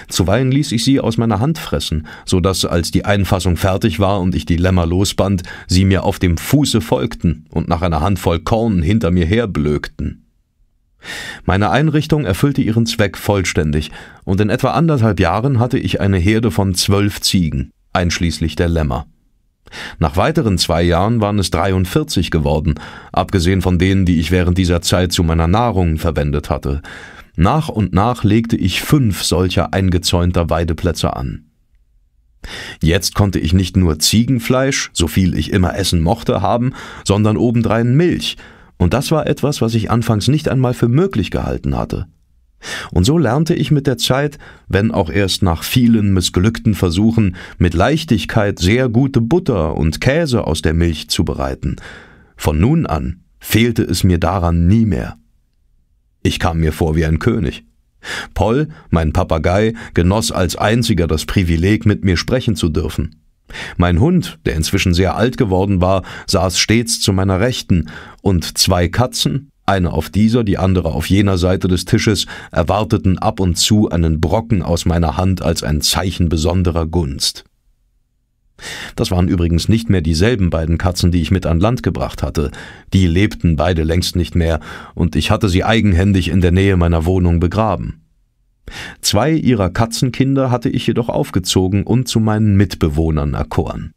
Zuweilen ließ ich sie aus meiner Hand fressen, so dass, als die Einfassung fertig war und ich die Lämmer losband, sie mir auf dem Fuße folgten und nach einer Handvoll Korn hinter mir herblökten. Meine Einrichtung erfüllte ihren Zweck vollständig, und in etwa anderthalb Jahren hatte ich eine Herde von zwölf Ziegen, einschließlich der Lämmer. Nach weiteren zwei Jahren waren es 43 geworden, abgesehen von denen, die ich während dieser Zeit zu meiner Nahrung verwendet hatte. Nach und nach legte ich fünf solcher eingezäunter Weideplätze an. Jetzt konnte ich nicht nur Ziegenfleisch, so viel ich immer essen mochte, haben, sondern obendrein Milch, und das war etwas, was ich anfangs nicht einmal für möglich gehalten hatte. Und so lernte ich mit der Zeit, wenn auch erst nach vielen missglückten Versuchen, mit Leichtigkeit sehr gute Butter und Käse aus der Milch zu bereiten. Von nun an fehlte es mir daran nie mehr. Ich kam mir vor wie ein König. Poll, mein Papagei, genoss als einziger das Privileg, mit mir sprechen zu dürfen. Mein Hund, der inzwischen sehr alt geworden war, saß stets zu meiner Rechten, und zwei Katzen, eine auf dieser, die andere auf jener Seite des Tisches, erwarteten ab und zu einen Brocken aus meiner Hand als ein Zeichen besonderer Gunst. Das waren übrigens nicht mehr dieselben beiden Katzen, die ich mit an Land gebracht hatte. Die lebten beide längst nicht mehr, und ich hatte sie eigenhändig in der Nähe meiner Wohnung begraben. Zwei ihrer Katzenkinder hatte ich jedoch aufgezogen und zu meinen Mitbewohnern erkoren.